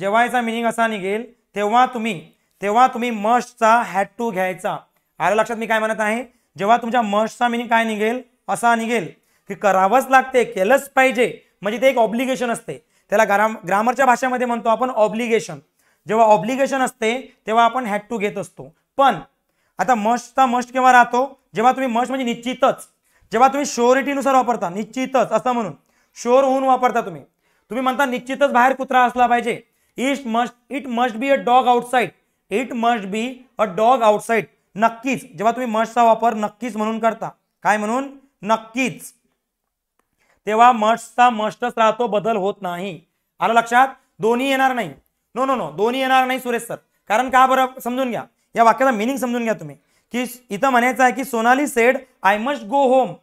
जेव्हा याचा मिनिंग असा निघेल तेव्हा तुम्ही तेव्हा तुम्ही मस्टचा हॅट टू घ्यायचा आलं लक्षात मी काय म्हणत आहे जेव्हा तुमच्या मस्टचा मिनिंग काय निघेल असा निघेल की करावंच लागते केलंच पाहिजे म्हणजे ते एक ऑब्लिगेशन असते त्याला ग्राम ग्रामरच्या भाषेमध्ये म्हणतो आपण ऑब्लिगेशन जेव्हा ऑब्लिगेशन असते तेव्हा आपण हॅड टू घेत असतो पण आता मस्टचा मस्ट केव्हा राहतो जेव्हा तुम्ही मस्ट म्हणजे निश्चितच जेव्हा तुम्ही शोरिटीनुसार वापरता निश्चितच असं म्हणून शोर होऊन वापरता तुम्ही तुम्ही म्हणता निश्चितच बाहेर कुत्रा असला पाहिजे it must it must be a dog outside it must be a dog outside नक्कीच जेव्हा तुम्ही मस्टचा वापर नक्कीच म्हणून करता काय म्हणून नक्कीच तेव्हा मस्टचा मस्टच राहतो बदल होत नाही आलं लक्षात दोन्ही येणार नाही नो नो नो दोन्ही येणार नाही सुरेश सर कारण का बरं समजून घ्या या वाक्याचा मिनिंग समजून घ्या तुम्ही की इथं म्हणायचं आहे की Sonali said I must go home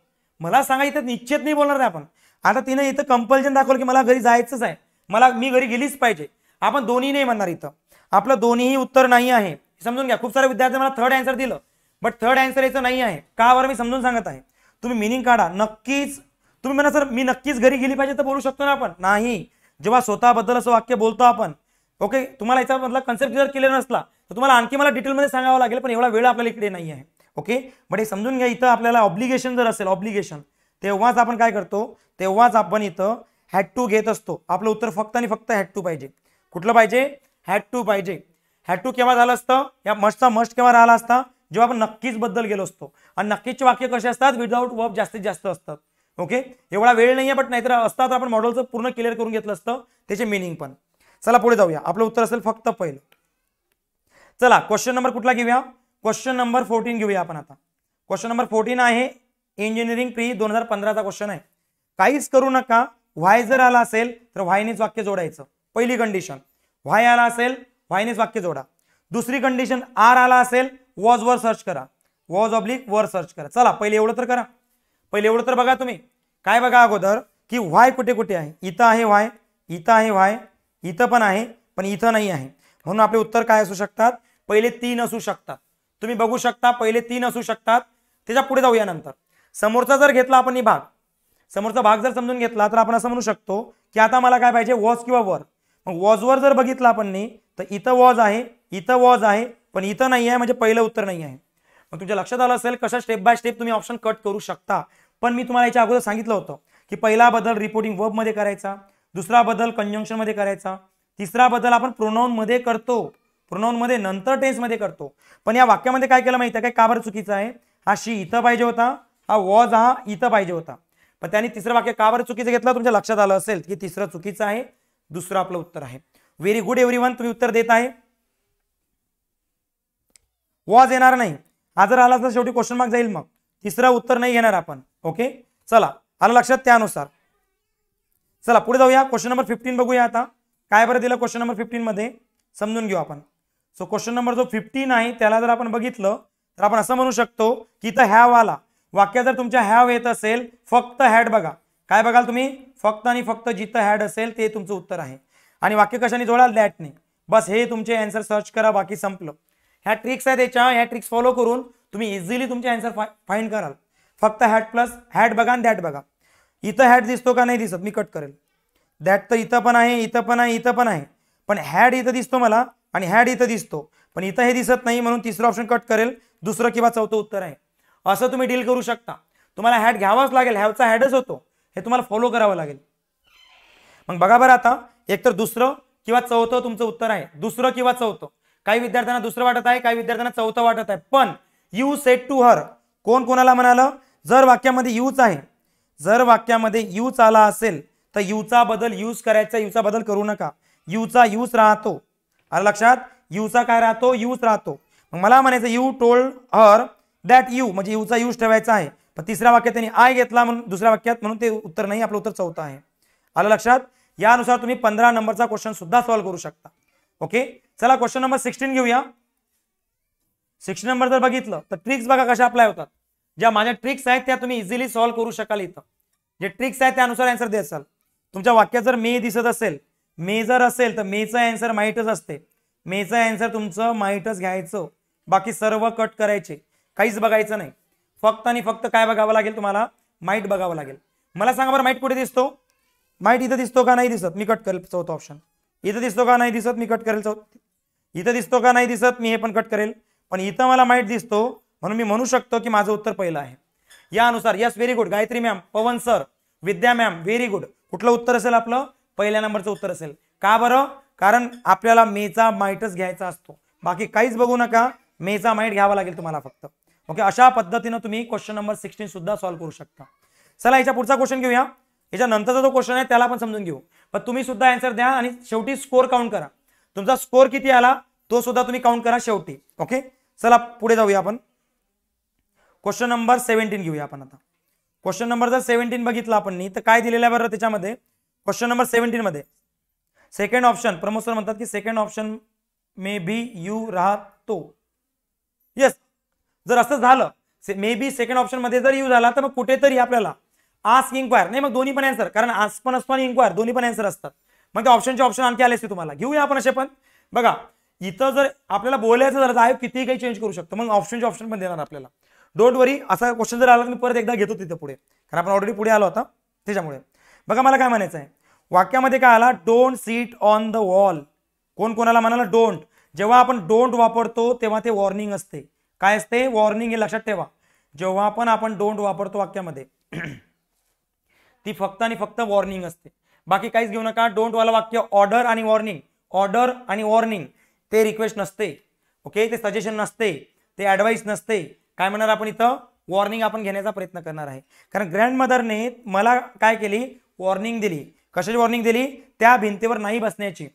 मला सांगा इथं निश्चित नाही बोलणार आहे आपण आता तिनं इथं कंपल्शन दाखवलं की मला घरी जायचंच आहे मला मी घरी गेलीच पाहिजे आपण दोन्ही नाही म्हणणार इथं आपलं दोन्हीही उत्तर नाही आहे समजून घ्या खूप सारे विद्यार्थी मला थर्ड अँसर दिलं बट थर्ड अँसर याचं नाही आहे का बरं मी समजून सांगत आहे तुम्ही मिनिंग काढा नक्कीच तुम्ही म्हणा सर मी नक्कीच घरी गेली पाहिजे तर बोलू शकतो ना आपण नाही जेव्हा स्वतःबद्दल असं वाक्य बोलतो आपण ओके तुम्हाला याचा मधला कन्सेप्ट जर केलेला नसला तर तुम्हाला आणखी मला डिटेलमध्ये सांगावं लागेल पण एवढा वेळ आपल्याला इकडे नाही आहे ओके बट हे समजून घ्या इथं आपल्याला ऑब्लिगेशन जर असेल ऑब्लिगेशन तेव्हाच आपण काय करतो तेव्हाच आपण इथं हॅड टू घेत असतो आपलं उत्तर फक्त आणि फक्त हॅड टू पाहिजे कुठलं पाहिजे हॅड टू पाहिजे हॅड टू केव्हा झालं असतं या मस्टचा मस्ट केव्हा राहिला असता जेव्हा आपण नक्कीच बद्दल गेलो असतो आणि नक्कीच वाक्य कसे असतात विदाऊट वर्ब जास्तीत जास्त असतात ओके एवढा वेळ नाही आहे बट नाहीतर असता तर आपण मॉडेलचं पूर्ण क्लिअर करून घेतलं असतं त्याचे मिनिंग पण चला पुढे जाऊया आपलं उत्तर असेल फक्त पहिलं चला क्वेश्चन नंबर कुठला घेऊया क्वेश्चन नंबर फोर्टीन घेऊया आपण आता क्वेश्चन नंबर फोर्टीन आहे इंजिनिअरिंग प्री दोन हजार पंधराचा क्वेश्चन आहे काहीच करू नका व्हाय जर आला असेल तर व्हायनेच वाक्य जोडायचं पहिली कंडिशन व्हाय आला असेल व्हायनेच वाक्य जोडा दुसरी कंडिशन आर आला असेल वॉज वर सर्च करा वॉज ऑब्लिक वर सर्च करा चला पहिले एवढं तर करा पहिले एवढं तर बघा तुम्ही काय बघा अगोदर की व्हाय कुठे कुठे आहे इथं आहे व्हाय इथं आहे व्हाय इथं पण आहे पण इथं नाही आहे म्हणून आपले उत्तर काय असू शकतात पहिले तीन असू शकतात तुम्ही बघू शकता पहिले तीन असू शकतात त्याच्या पुढे जाऊया नंतर समोरचा जर घेतला आपण भाग समोरचा भाग जर समजून घेतला तर आपण असं म्हणू शकतो की आता मला काय पाहिजे वॉज किंवा वर मग वॉजवर जर बघितलं आपण तर इथं वॉज आहे इथं वॉज आहे पण इथं नाही आहे म्हणजे पहिलं उत्तर नाही आहे मग तुमच्या लक्षात आलं असेल कशा स्टेप बाय स्टेप तुम्ही ऑप्शन कट करू शकता पण मी तुम्हाला याच्या अगोदर सांगितलं होतं की पहिला बदल रिपोर्टिंग वर्बमध्ये करायचा दुसरा बदल कंजंक्शनमध्ये करायचा तिसरा बदल आपण प्रोनाऊनमध्ये करतो प्रोनाऊनमध्ये नंतर टेन्समध्ये करतो पण या वाक्यामध्ये काय केलं माहिती आहे काय का बरं चुकीचं आहे हा शी इथं पाहिजे होता हा वॉज हा इथं पाहिजे होता पण त्यांनी तिसरं वाक्य का चुकीचं घेतलं तुमच्या लक्षात आलं असेल की तिसरं चुकीचं आहे दुसरं आपलं उत्तर आहे व्हेरी गुड एव्हरी वन तुम्ही उत्तर देत आहे वॉज येणार नाही हा जर आला तर शेवटी क्वेश्चन मार्क जाईल मग तिसरा उत्तर नाही घेणार आपण ओके चला आलं लक्षात त्यानुसार चला पुढे जाऊया क्वेश्चन नंबर फिफ्टीन बघूया आता काय बरं दिलं क्वेश्चन नंबर फिफ्टीन मध्ये समजून घेऊ आपण सो क्वेश्चन नंबर जो फिफ्टीन आहे त्याला जर आपण बघितलं तर आपण असं म्हणू शकतो की इथं हॅव आला वाक्य जर तुमच्या हॅव येत असेल फक्त हॅड बघा काय बघाल तुम्ही फक्त आणि फक्त जिथं हॅड असेल ते तुमचं उत्तर आहे आणि वाक्य कशाने जोडाल दॅटने बस हे तुमचे अँसर सर्च करा बाकी संपलं ह्या ट्रिक्स आहेत त्याच्या ह्या ट्रिक्स फॉलो करून तुम्ही इझिली तुमचे आन्सर फा फाईंड कराल फक्त हॅट प्लस हॅट बघा आणि दॅट बघा इथं हॅट दिसतो का नाही दिसत मी कट करेल दॅट तर इथं पण आहे इथं पण आहे इथं पण आहे पण हॅड इथं दिसतो मला आणि हॅड इथं दिसतो पण इथं हे दिसत नाही म्हणून तिसरं ऑप्शन कट करेल दुसरं किंवा चौथं उत्तर आहे असं तुम्ही डील करू शकता तुम्हाला हॅड घ्यावाच लागेल हॅवचा हॅडच होतो हे तुम्हाला फॉलो करावं लागेल मग बघा बरं आता एकतर दुसरं किंवा चौथं तुमचं उत्तर आहे दुसरं किंवा चौथं काही विद्यार्थ्यांना दुसरं वाटत आहे काही विद्यार्थ्यांना चौथं वाटत आहे पण यू सेट टू हर कोण कोणाला म्हणालं जर वाक्यामध्ये यूच आहे जर वाक्यामध्ये यूच आला असेल तर यूचा बदल यूज करायचा यूचा बदल करू नका यूचा यूज राहतो अरे लक्षात यूचा काय राहतो यूज राहतो मग मला म्हणायचं you told her that you म्हणजे यूचा यूज ठेवायचा आहे पण तिसऱ्या वाक्यात त्यांनी आय घेतला म्हणून दुसऱ्या वाक्यात म्हणून ते उत्तर नाही आपलं उत्तर चौथं आहे आलं लक्षात यानुसार तुम्ही पंधरा नंबरचा क्वेश्चन सुद्धा सॉल्व्ह करू शकता ओके चला क्वेश्चन नंबर सिक्स्टीन घेऊया सिक्स्टीन नंबर जर बघितलं तर ट्रिक्स बघा कशा अप्लाय होतात ज्या माझ्या ट्रिक्स आहेत त्या तुम्ही इझिली सॉल्व्ह करू शकाल इथं जे ट्रिक्स आहेत त्यानुसार अँसर देत असाल तुमच्या वाक्यात जर मे दिसत असेल मे जर असेल तर मेचं अँसर माहीतच असते मेचं अँसर तुमचं माहीतच घ्यायचं बाकी सर्व कट करायचे काहीच बघायचं नाही फक्त आणि फक्त काय बघावं लागेल तुम्हाला माईट बघावं लागेल मला सांगा बरं माईट कुठे दिसतो माईट इथं दिसतो का नाही दिसत मी कट करेल चौथा ऑप्शन इथं दिसतो का नाही दिसत मी कट करेल चौथ इथं दिसतो का नाही दिसत मी हे पण कट करेल पण इथं मला माहीत दिसतो म्हणून मी म्हणू शकतो की माझं उत्तर पहिलं आहे यानुसार yes very good Gayatri ma'am Pawan sir Vidya ma'am very good कुठलं उत्तर असेल आपलं पहिल्या नंबरचं उत्तर असेल का बरं कारण आपल्याला मेचा माईटच घ्यायचा असतो बाकी काहीच बघू नका मेचा माईट घ्यावा लागेल तुम्हाला फक्त ओके अशा पद्धतीनं तुम्ही क्वेश्चन नंबर सिक्स्टीन सुद्धा सॉल्व्ह करू शकता चला याच्या पुढचा क्वेश्चन घेऊया याच्या नंतरचा जो क्वेश्चन आहे त्याला पण समजून घेऊ पण तुम्ही सुद्धा आन्सर द्या आणि शेवटी स्कोर काउंट करा तुमचा स्कोअर किती आला तो सुद्धा तुम्ही काउंट करा शेवटी ओके चला पुढे जाऊया आपण क्वेश्चन नंबर सेव्हन्टीन घेऊया आपण आता क्वेश्चन नंबर जर सेव्हन्टीन बघितला आपण तर काय दिलेलं आहे बरं त्याच्यामध्ये क्वेश्चन नंबर सेव्हन्टीन मध्ये सेकंड ऑप्शन प्रमोद सर म्हणतात की second option may be you राहतो येस जर असं झालं मे बी सेकंड ऑप्शन मध्ये जर यू झाला तर मग कुठेतरी आपल्याला आस्क इन्क्वायर नाही मग दोन्ही पण अँसर कारण आस्क पण असतो आणि इन्क्वायर दोन्ही पण अँसर असतात मग ते ऑप्शनचे ऑप्शन आणखी आले असते तुम्हाला घेऊया आपण असे पण बघा इथं जर आपल्याला बोलायचं झालं तर कितीही काही चेंज करू शकतो मग ऑप्शनचे ऑप्शन पण देणार आपल्याला डोंट वरी असा क्वेश्चन जर आला तर मी परत एकदा घेतो तिथे पुढे कारण आपण ऑलरेडी पुढे आलो होता त्याच्यामुळे बघा मला काय म्हणायचं आहे वाक्यामध्ये काय आला don't sit on the wall कोण कोणाला म्हणाला डोंट जेव्हा आपण डोंट वापरतो तेव्हा ते वॉर्निंग असते काय असते वॉर्निंग हे लक्षात ठेवा जेव्हा पण आपण डोंट वापरतो वाक्यामध्ये ती फक्त आणि फक्त वॉर्निंग असते बाकी काहीच घेऊ नका डोंट वाला वाक्य ऑर्डर आणि वॉर्निंग ऑर्डर आणि वॉर्निंग ते रिक्वेस्ट नसते ओके ते सजेशन नसते ते ॲडवाईस नसते काय म्हणणार आपण इथं वॉर्निंग आपण घेण्याचा प्रयत्न करणार आहे कारण ग्रँड मदरने मला काय केली वॉर्निंग दिली कशाची वॉर्निंग दिली त्या भिंतीवर नाही बसण्याची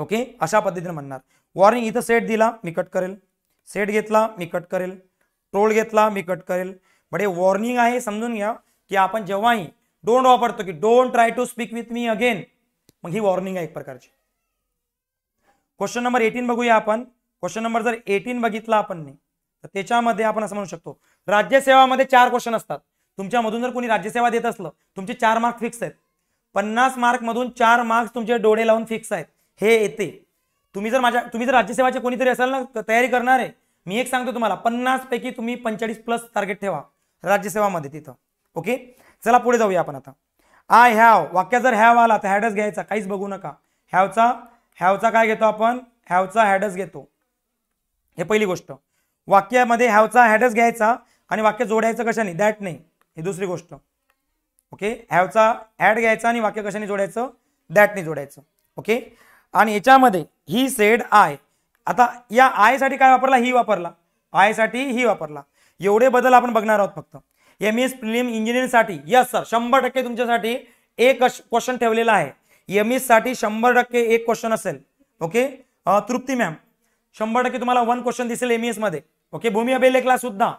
ओके अशा पद्धतीने म्हणणार वॉर्निंग इथं सेट दिला मी कट करेल सेट घेतला मी कट करेल ट्रोल घेतला मी कट करेल म्हणजे वॉर्निंग आहे समजून घ्या की आपण जेव्हाही डोंट वापरतो की don't try to speak with me again मग ही वॉर्निंग आहे एक प्रकारची क्वेश्चन नंबर एटीन बघूया आपण क्वेश्चन नंबर जर एटीन बघितला आपण तर त्याच्यामध्ये आपण असं म्हणू शकतो राज्यसेवामध्ये चार क्वेश्चन असतात तुमच्यामधून जर कोणी राज्यसेवा देत असलं तुमचे चार मार्क्स फिक्स आहेत पन्नास मधून चार मार्क्स तुमचे डोळे लावून फिक्स आहेत हे येते तुम्ही जर माझ्या तुम्ही जर राज्यसेवाचे कोणीतरी असाल ना तयारी करणार आहे मी एक सांगतो तुम्हाला पन्नास पैकी तुम्ही पंचेचाळीस प्लस टार्गेट ठेवा राज्यसेवामध्ये तिथं ओके चला पुढे जाऊया आपण आता आय हॅव वाक्य जर हॅव आला तर हॅडच घ्यायचा काहीच बघू नका हॅवचा हॅवचा काय घेतो आपण हॅवचा हॅडच घेतो हे पहिली गोष्ट वाक्यामध्ये हॅवचा हॅडच घ्यायचा आणि वाक्य जोडायचं कशाने दॅट नाही ही दुसरी गोष्ट ओके हॅवचा हॅड घ्यायचा आणि वाक्य कशाने जोडायचं दॅटने जोडायचं ओके आणि याच्यामध्ये ही सेड आय आता या आयसाठी काय वापरला ही वापरला आयसाठी ही वापरला एवढे बदल आपण बघणार आहोत फक्त एम एस प्रिलियम इंजिनिअरिंगसाठी यस सर शंभर टक्के तुमच्यासाठी एक क्वेश्चन ठेवलेला आहे एम e साठी शंभर टक्के एक क्वेश्चन असेल ओके तृप्ती मॅम शंभर टक्के तुम्हाला वन क्वेश्चन दिसेल एम e मध्ये ओके भूमी अभिलेखला सुद्धा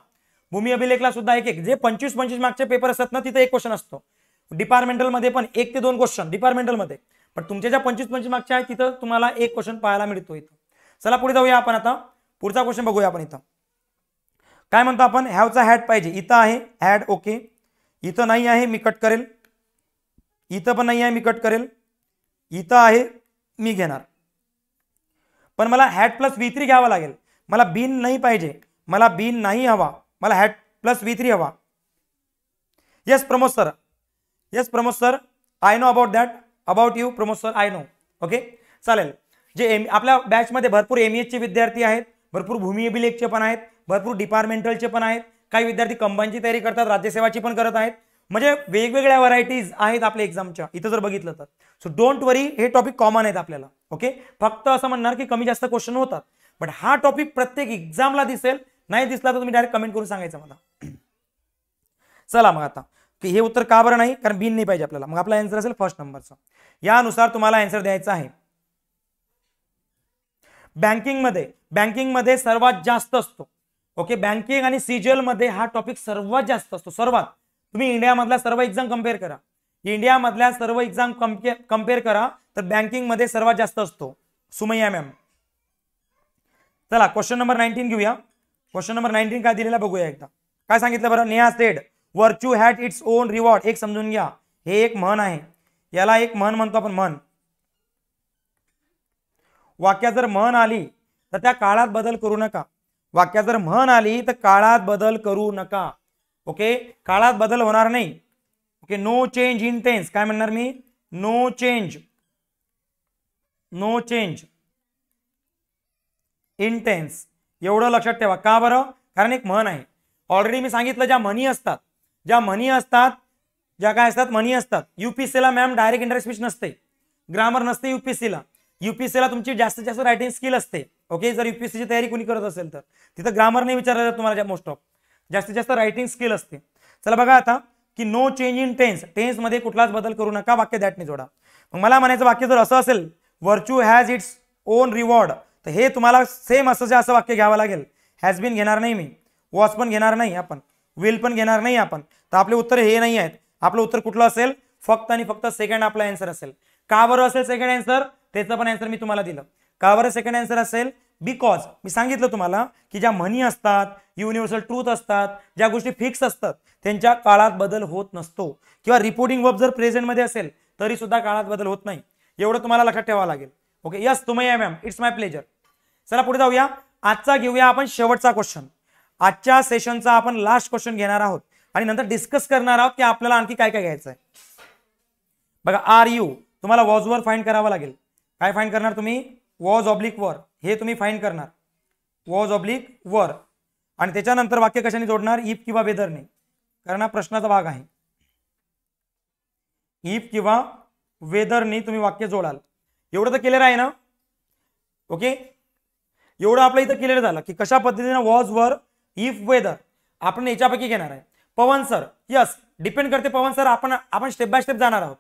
भूमी अभिलेखला सुद्धा एक एक जे पंचवीस पंचवीस मार्कचे पेपर असतात ना तिथे एक क्वेश्चन असतो डिपार्टमेंटलमध्ये पण एक ते दोन क्वेश्चन डिपार्टमेंटलमध्ये पण तुमच्या ज्या पंचवीस पंचवीस मार्क्सच्या आहेत तिथं तुम्हाला एक क्वेश्चन पाहायला मिळतो इथं चला पुढे जाऊया आपण आता पुढचा क्वेश्चन बघूया आपण इथं काय म्हणतो आपण हॅवचा हॅड पाहिजे इथं आहे हॅड ओके इथं नाही आहे मी कट करेल इथं पण नाही आहे मी कट करेल इथं आहे मी घेणार पण मला हॅट प्लस वी थ्री घ्यावा लागेल मला बीन नाही पाहिजे मला बीन नाही हवा मला हॅट प्लस वी थ्री हवा yes Pramod sir yes Pramod sir I know about that about you Pramod sir I know okay चालेल जे एम आपल्या बॅचमध्ये भरपूर एम एचचे e विद्यार्थी आहेत भरपूर भूमी अभिलेखचे पण आहेत भरपूर डिपार्टमेंटलचे पण आहेत काही विद्यार्थी कंबाईनची तयारी करतात राज्यसेवाची पण करत आहेत म्हणजे वेगवेगळ्या व्हरायटीज आहेत आपल्या एक्झामच्या इथं जर बघितलं तर सो डोंट वरी हे टॉपिक कॉमन आहेत आपल्याला ओके फक्त असं म्हणणार की कमी जास्त क्वेश्चन होतात बट हा टॉपिक प्रत्येक एक्झामला दिसेल नाही दिसला तर तुम्ही डायरेक्ट कमेंट करून सांगायचं मला चला मग आता की हे उत्तर का बरं नाही कारण बिन नाही पाहिजे आपल्याला मग आपला आन्सर असेल फर्स्ट नंबरचा यानुसार तुम्हाला आन्सर द्यायचा आहे बँकिंगमध्ये बँकिंगमध्ये सर्वात जास्त असतो ओके बँकिंग आणि सीजीएल मध्ये हा टॉपिक सर्वात जास्त असतो सर्वात तुम्ही इंडियामधल्या सर्व एक्झाम कम्पेअर करा इंडियामधल्या सर्व एक्झाम कम्पेअर करा तर मध्ये सर्वात जास्त असतो सुमैया मॅम चला क्वेश्चन नंबर नाईन्टीन घेऊया क्वेश्चन नंबर नाईन्टीन काय दिलेला बघूया एकदा काय सांगितलं बरं Neha said virtue has its own reward एक समजून घ्या हे एक म्हण आहे याला एक म्हण म्हणतो आपण म्हण वाक्यात जर म्हण आली तर त्या काळात बदल करू नका वाक्यात जर म्हण आली तर काळात बदल करू नका ओके काळात बदल होणार नाही okay no change in tense काय म्हणणार मी no change no change in tense एवढं लक्षात ठेवा का बरं कारण एक म्हण आहे ऑलरेडी मी सांगितलं ज्या म्हणी असतात ज्या म्हणी असतात ज्या काय असतात म्हणी असतात युपीएससीला मॅम डायरेक्ट इंटरेस्ट स्पीच नसते ग्रामर नसते युपीएससीला युपीएससीला तुमची जास्तीत जास्त रायटिंग स्किल असते ओके जर युपीएससीची तयारी कोणी करत असेल तर तिथं ग्रामर नाही विचारलं जात तुम्हाला मोस्ट ऑफ जास्तीत जास्त रायटिंग स्किल असते चला बघा आता की नो चेंज इन टेन्स टेन्समध्ये कुठलाच बदल करू नका वाक्य दॅटने जोडा मग मला म्हणायचं वाक्य जर असं असेल virtue has its own reward तर हे तुम्हाला सेम असं जे असं वाक्य घ्यावं लागेल हॅज बिन घेणार नाही मी वॉच पण घेणार नाही आपण विल पण घेणार नाही आपण तर आपले उत्तर हे नाही आहेत आपलं उत्तर कुठलं असेल फक्त आणि फक्त सेकंड आपला अँसर असेल का बरं असेल सेकंड अँसर त्याचं पण अँसर मी तुम्हाला दिलं का सेकंड आन्सर असेल बिकॉज मी सांगितलं तुम्हाला की ज्या म्हणी असतात युनिव्हर्सल ट्रूथ असतात ज्या गोष्टी फिक्स असतात त्यांच्या काळात बदल होत नसतो किंवा रिपोर्टिंग वर्ब जर प्रेझेंटमध्ये असेल तरी सुद्धा काळात बदल होत नाही एवढं तुम्हाला लक्षात ठेवावं लागेल ओके यस तुम्ही या मॅम इट्स माय प्लेजर चला पुढे जाऊया आजचा घेऊया आपण शेवटचा क्वेश्चन आजच्या सेशनचा आपण लास्ट क्वेश्चन घेणार आहोत आणि नंतर डिस्कस करणार आहोत की आपल्याला आणखी काय काय घ्यायचं आहे बघा आर यू तुम्हाला वॉजवर फाईंड करावा लागेल काय फाईंड करणार तुम्ही वॉज ऑब्लिक वर हे तुम्ही फाईन करणार वॉज ऑब्लिक वर आणि त्याच्यानंतर वाक्य कशाने जोडणार इफ किंवा वेदरने कारण हा प्रश्नाचा भाग आहे इफ किंवा वेदरने तुम्ही वाक्य जोडाल एवढं तर केलेलं आहे ना ओके एवढं आपलं इथं क्लिअर झालं की कशा पद्धतीनं वॉज वर इफ वेदर आपण याच्यापैकी घेणार आहे पवन सर यस डिपेंड करते पवन सर आपण आपण स्टेप बाय स्टेप जाणार आहोत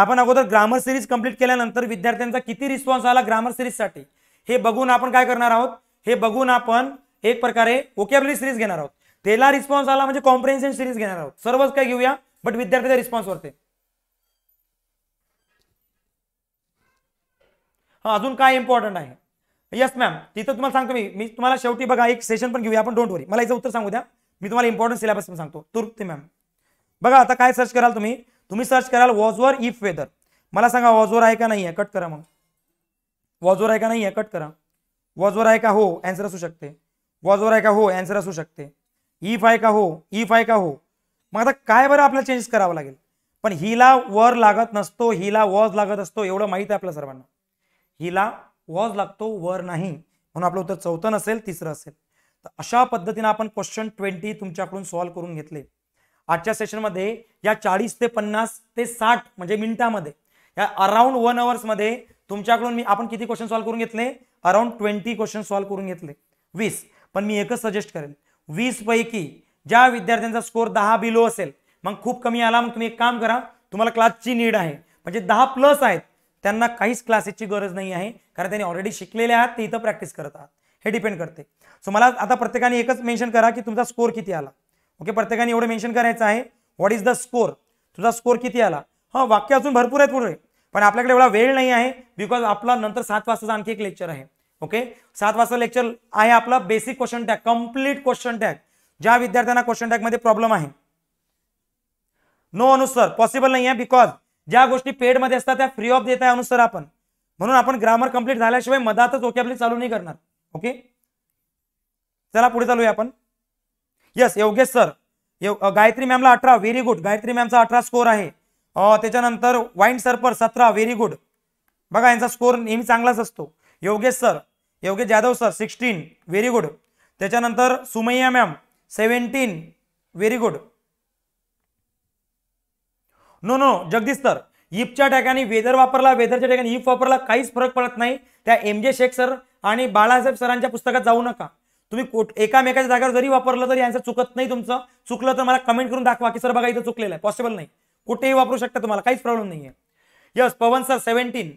आपण अगोदर ग्रामर सिरीज कंप्लीट केल्यानंतर विद्यार्थ्यांचा किती रिस्पॉन्स आला ग्रामर साठी हे बघून आपण काय करणार आहोत हे बघून आपण एक प्रकारे ओकेबली सिरीज घेणार आहोत त्याला रिस्पॉन्स आला म्हणजे कॉम्प्रेन्शन सिरीज घेणार आहोत सर्वच काय घेऊया बट विद्यार्थ्याच्या वरते हा अजून काय इम्पॉर्टंट आहे यस मॅम तिथं तुम्हाला सांगतो मी मी तुम्हाला शेवटी बघा एक सेशन पण घेऊया आपण डोंट वरी मला याचं उत्तर सांगू द्या मी तुम्हाला इम्पॉर्टंट सिलेबस पण सांगतो तुर्ती मॅम बघा आता काय सर्च कराल तुम्ही तुम्ही सर्च कराल वॉजवर इफ वेदर मला सांगा वॉजवर आहे का नाही आहे कट करा मग वॉजवर आहे का नाही आहे कट करा वॉजवर आहे का हो ॲन्सर असू शकते वॉजवर आहे का हो अँसर असू शकते इफ आहे का हो इफ आहे का हो मग आता काय बरं आपल्याला चेंजेस करावं लागेल पण हिला वर लागत नसतो हिला वॉज लागत असतो एवढं माहीत आहे आपल्या सर्वांना हिला वॉज लागतो वर नाही म्हणून आपलं उत्तर चौथं नसेल तिसरं असेल तर अशा पद्धतीनं आपण क्वेश्चन ट्वेंटी तुमच्याकडून सॉल्व्ह करून घेतले आजच्या सेशनमध्ये या चाळीस ते पन्नास ते साठ म्हणजे मिनिटामध्ये या अराउंड वन अवर्समध्ये तुमच्याकडून मी आपण किती क्वेश्चन सॉल्व्ह करून घेतले अराउंड ट्वेंटी क्वेश्चन सॉल्व्ह करून घेतले वीस पण मी एकच सजेस्ट करेल पैकी ज्या विद्यार्थ्यांचा स्कोर दहा बिलो असेल मग खूप कमी आला मग तुम्ही एक काम करा तुम्हाला क्लासची नीड आहे म्हणजे दहा प्लस आहेत त्यांना काहीच क्लासेसची गरज नाही आहे कारण त्यांनी ऑलरेडी शिकलेले आहात ते इथं प्रॅक्टिस करत आहात हे डिपेंड करते सो मला आता प्रत्येकाने एकच मेन्शन करा की तुमचा स्कोर किती आला ओके प्रत्येकाने एवढं मेन्शन करायचं आहे व्हॉट इज द स्कोर तुझा स्कोर किती आला हा वाक्य अजून भरपूर आहेत पुढे पण आपल्याकडे एवढा वेळ नाही आहे बिकॉज आपला नंतर सात वाजताचा आणखी एक लेक्चर आहे ओके सात वाजता लेक्चर आहे आपला basic question tag complete question tag ज्या विद्यार्थ्यांना क्वेश्चन मध्ये प्रॉब्लेम आहे नो अनुसर पॉसिबल नाही आहे बिकॉज ज्या गोष्टी मध्ये असतात त्या फ्री ऑफ देत आहे अनुसर आपण म्हणून आपण ग्रामर कंप्लीट झाल्याशिवाय मधातच ओके आपली चालू नाही करणार ओके चला पुढे चालूया आपण यस योगेश सर गायत्री मॅमला अठरा व्हेरी गुड गायत्री मॅमचा अठरा स्कोर आहे त्याच्यानंतर वाईंड सरपर सतरा व्हेरी गुड बघा यांचा स्कोर नेहमी चांगलाच असतो Yogesh sir Yogesh Jadhav sir sixteen very good त्याच्यानंतर Sumayya ma'am seventeen very good no no Jagdish sir इफच्या ठिकाणी वेदर वापरला वेदरच्या ठिकाणी इफ वापरला काहीच फरक पडत नाही त्या एम जे शेख सर आणि बाळासाहेब सरांच्या पुस्तकात जाऊ नका तुम्ही एकामेकाच्या जागेवर जरी वापरलं तरी आन्सर चुकत नाही तुमचं चुकलं तर मला कमेंट करून दाखवा की सर बघा इथं चुकलेलं आहे पॉसिबल नाही कुठेही वापरू शकता तुम्हाला काहीच प्रॉब्लेम नाही आहे yes Pavan sir seventeen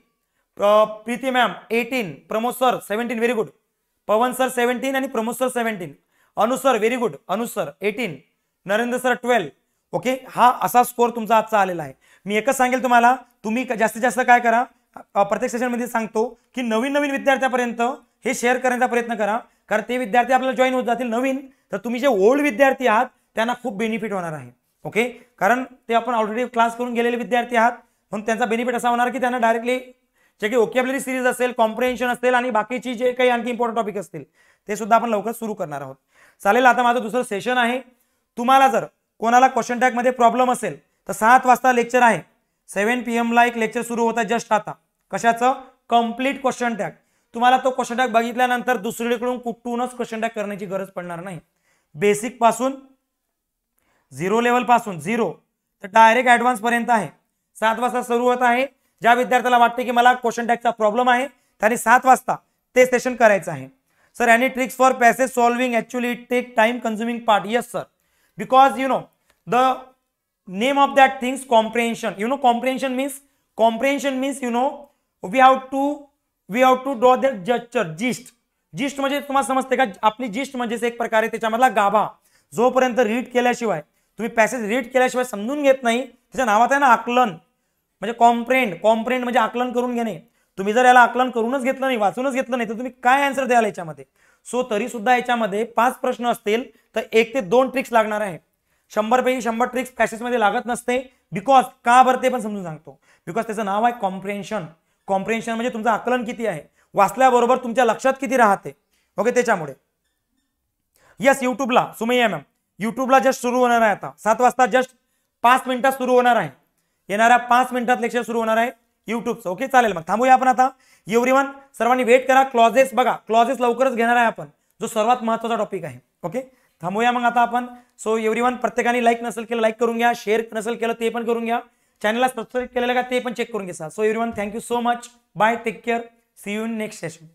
Preeti ma'am eighteen Pramod sir seventeen very good Pavan sir seventeen आणि Pramod sir seventeen Anu sir very good Anu sir eighteen Narendra sir twelve okay हा असा स्कोर तुमचा आजचा आलेला आहे मी एकच सांगेल तुम्हाला तुम्ही जास्तीत जास्त काय करा प्रत्येक सेशनमध्ये सांगतो की नवीन नवीन विद्यार्थ्यापर्यंत हे शेअर करण्याचा प्रयत्न करा कारण ते विद्यार्थी आपल्याला जॉईन होत जातील नवीन तर तुम्ही जे ओल्ड विद्यार्थी आहात त्यांना खूप बेनिफिट होणार आहे ओके कारण ते आपण ऑलरेडी क्लास करून गेलेले विद्यार्थी आहात म्हणून त्यांचा बेनिफिट असा होणार की त्यांना डायरेक्टली जे काही ओकेबलरी सिरीज असेल कॉम्प्रिहेन्शन असेल आणि बाकीची जे काही आणखी इम्पॉर्टंट टॉपिक असतील ते सुद्धा आपण लवकर सुरू करणार आहोत चालेल आता माझं दुसरं सेशन आहे तुम्हाला जर कोणाला क्वेश्चन टॅगमध्ये प्रॉब्लेम असेल तर सात वाजता लेक्चर आहे सेवन पी एमला एक लेक्चर सुरू होता जस्ट आता कशाचं कम्प्लीट क्वेश्चन टॅग तुम्हाला तो क्वेश्चन टॅग बघितल्यानंतर दुसरीकडून कुठूनच क्वेश्चन टॅग करण्याची गरज पडणार नाही बेसिक पासून झिरो लेवल पासून झिरो तर डायरेक्ट ऍडव्हान्स पर्यंत आहे सात वाजता सुरू होत आहे ज्या विद्यार्थ्याला वाटते की मला क्वेश्चन टॅगचा प्रॉब्लेम आहे त्याने सात वाजता ते सेशन करायचं आहे sir any tricks for passage solving actually it take time consuming part yes sir because you know the name of that things comprehension you know comprehension means comprehension means you know we have to we have to draw that gesture gist gist म्हणजे तुम्हाला समजते का आपली gist म्हणजेच एक प्रकारे त्याच्यामधला गाभा जोपर्यंत रीड केल्याशिवाय तुम्ही पॅसेज रीड केल्याशिवाय समजून घेत नाही त्याच्या नावात आहे ना आकलन म्हणजे कॉम्प्रेंड कॉम्प्रेंड म्हणजे आकलन करून घेणे तुम्ही जर याला आकलन करूनच घेतलं नाही वाचूनच घेतलं नाही तर तुम्ही काय आन्सर द्याल याच्यामध्ये सो तरी सुद्धा याच्यामध्ये पाच प्रश्न असतील तर एक ते दोन ट्रिक्स लागणार आहे शंभर पैकी शंभर ट्रिक्स पॅसेजमध्ये लागत नसते बिकॉज का भरते पण समजून सांगतो बिकॉज त्याचं नाव आहे कॉम्प्रेन्शन कॉम्प्रेन्शन म्हणजे तुमचं आकलन किती आहे वाचल्याबरोबर तुमच्या लक्षात किती राहते ओके त्याच्यामुळे यस युट्यूबला सुमय्या मॅम युट्यूबला जस्ट सुरू होणार आहे आता सात वाजता जस्ट पाच मिनिटात सुरू होणार आहे येणाऱ्या पाच मिनिटात लेक्चर सुरू होणार आहे युट्यूबचं ओके चालेल मग थांबूया आपण आता वन सर्वांनी वेट करा क्लॉजेस बघा क्लॉजेस लवकरच घेणार आहे आपण जो सर्वात महत्त्वाचा टॉपिक आहे ओके थांबूया मग आता आपण सो वन प्रत्येकाने लाईक नसेल केलं लाईक करून घ्या शेअर नसेल केलं ते पण करून घ्या चॅनलला सबस्क्राईब केलेलं का ते पण चेक करून घ्या so every one thank you so much bye take care see you in next session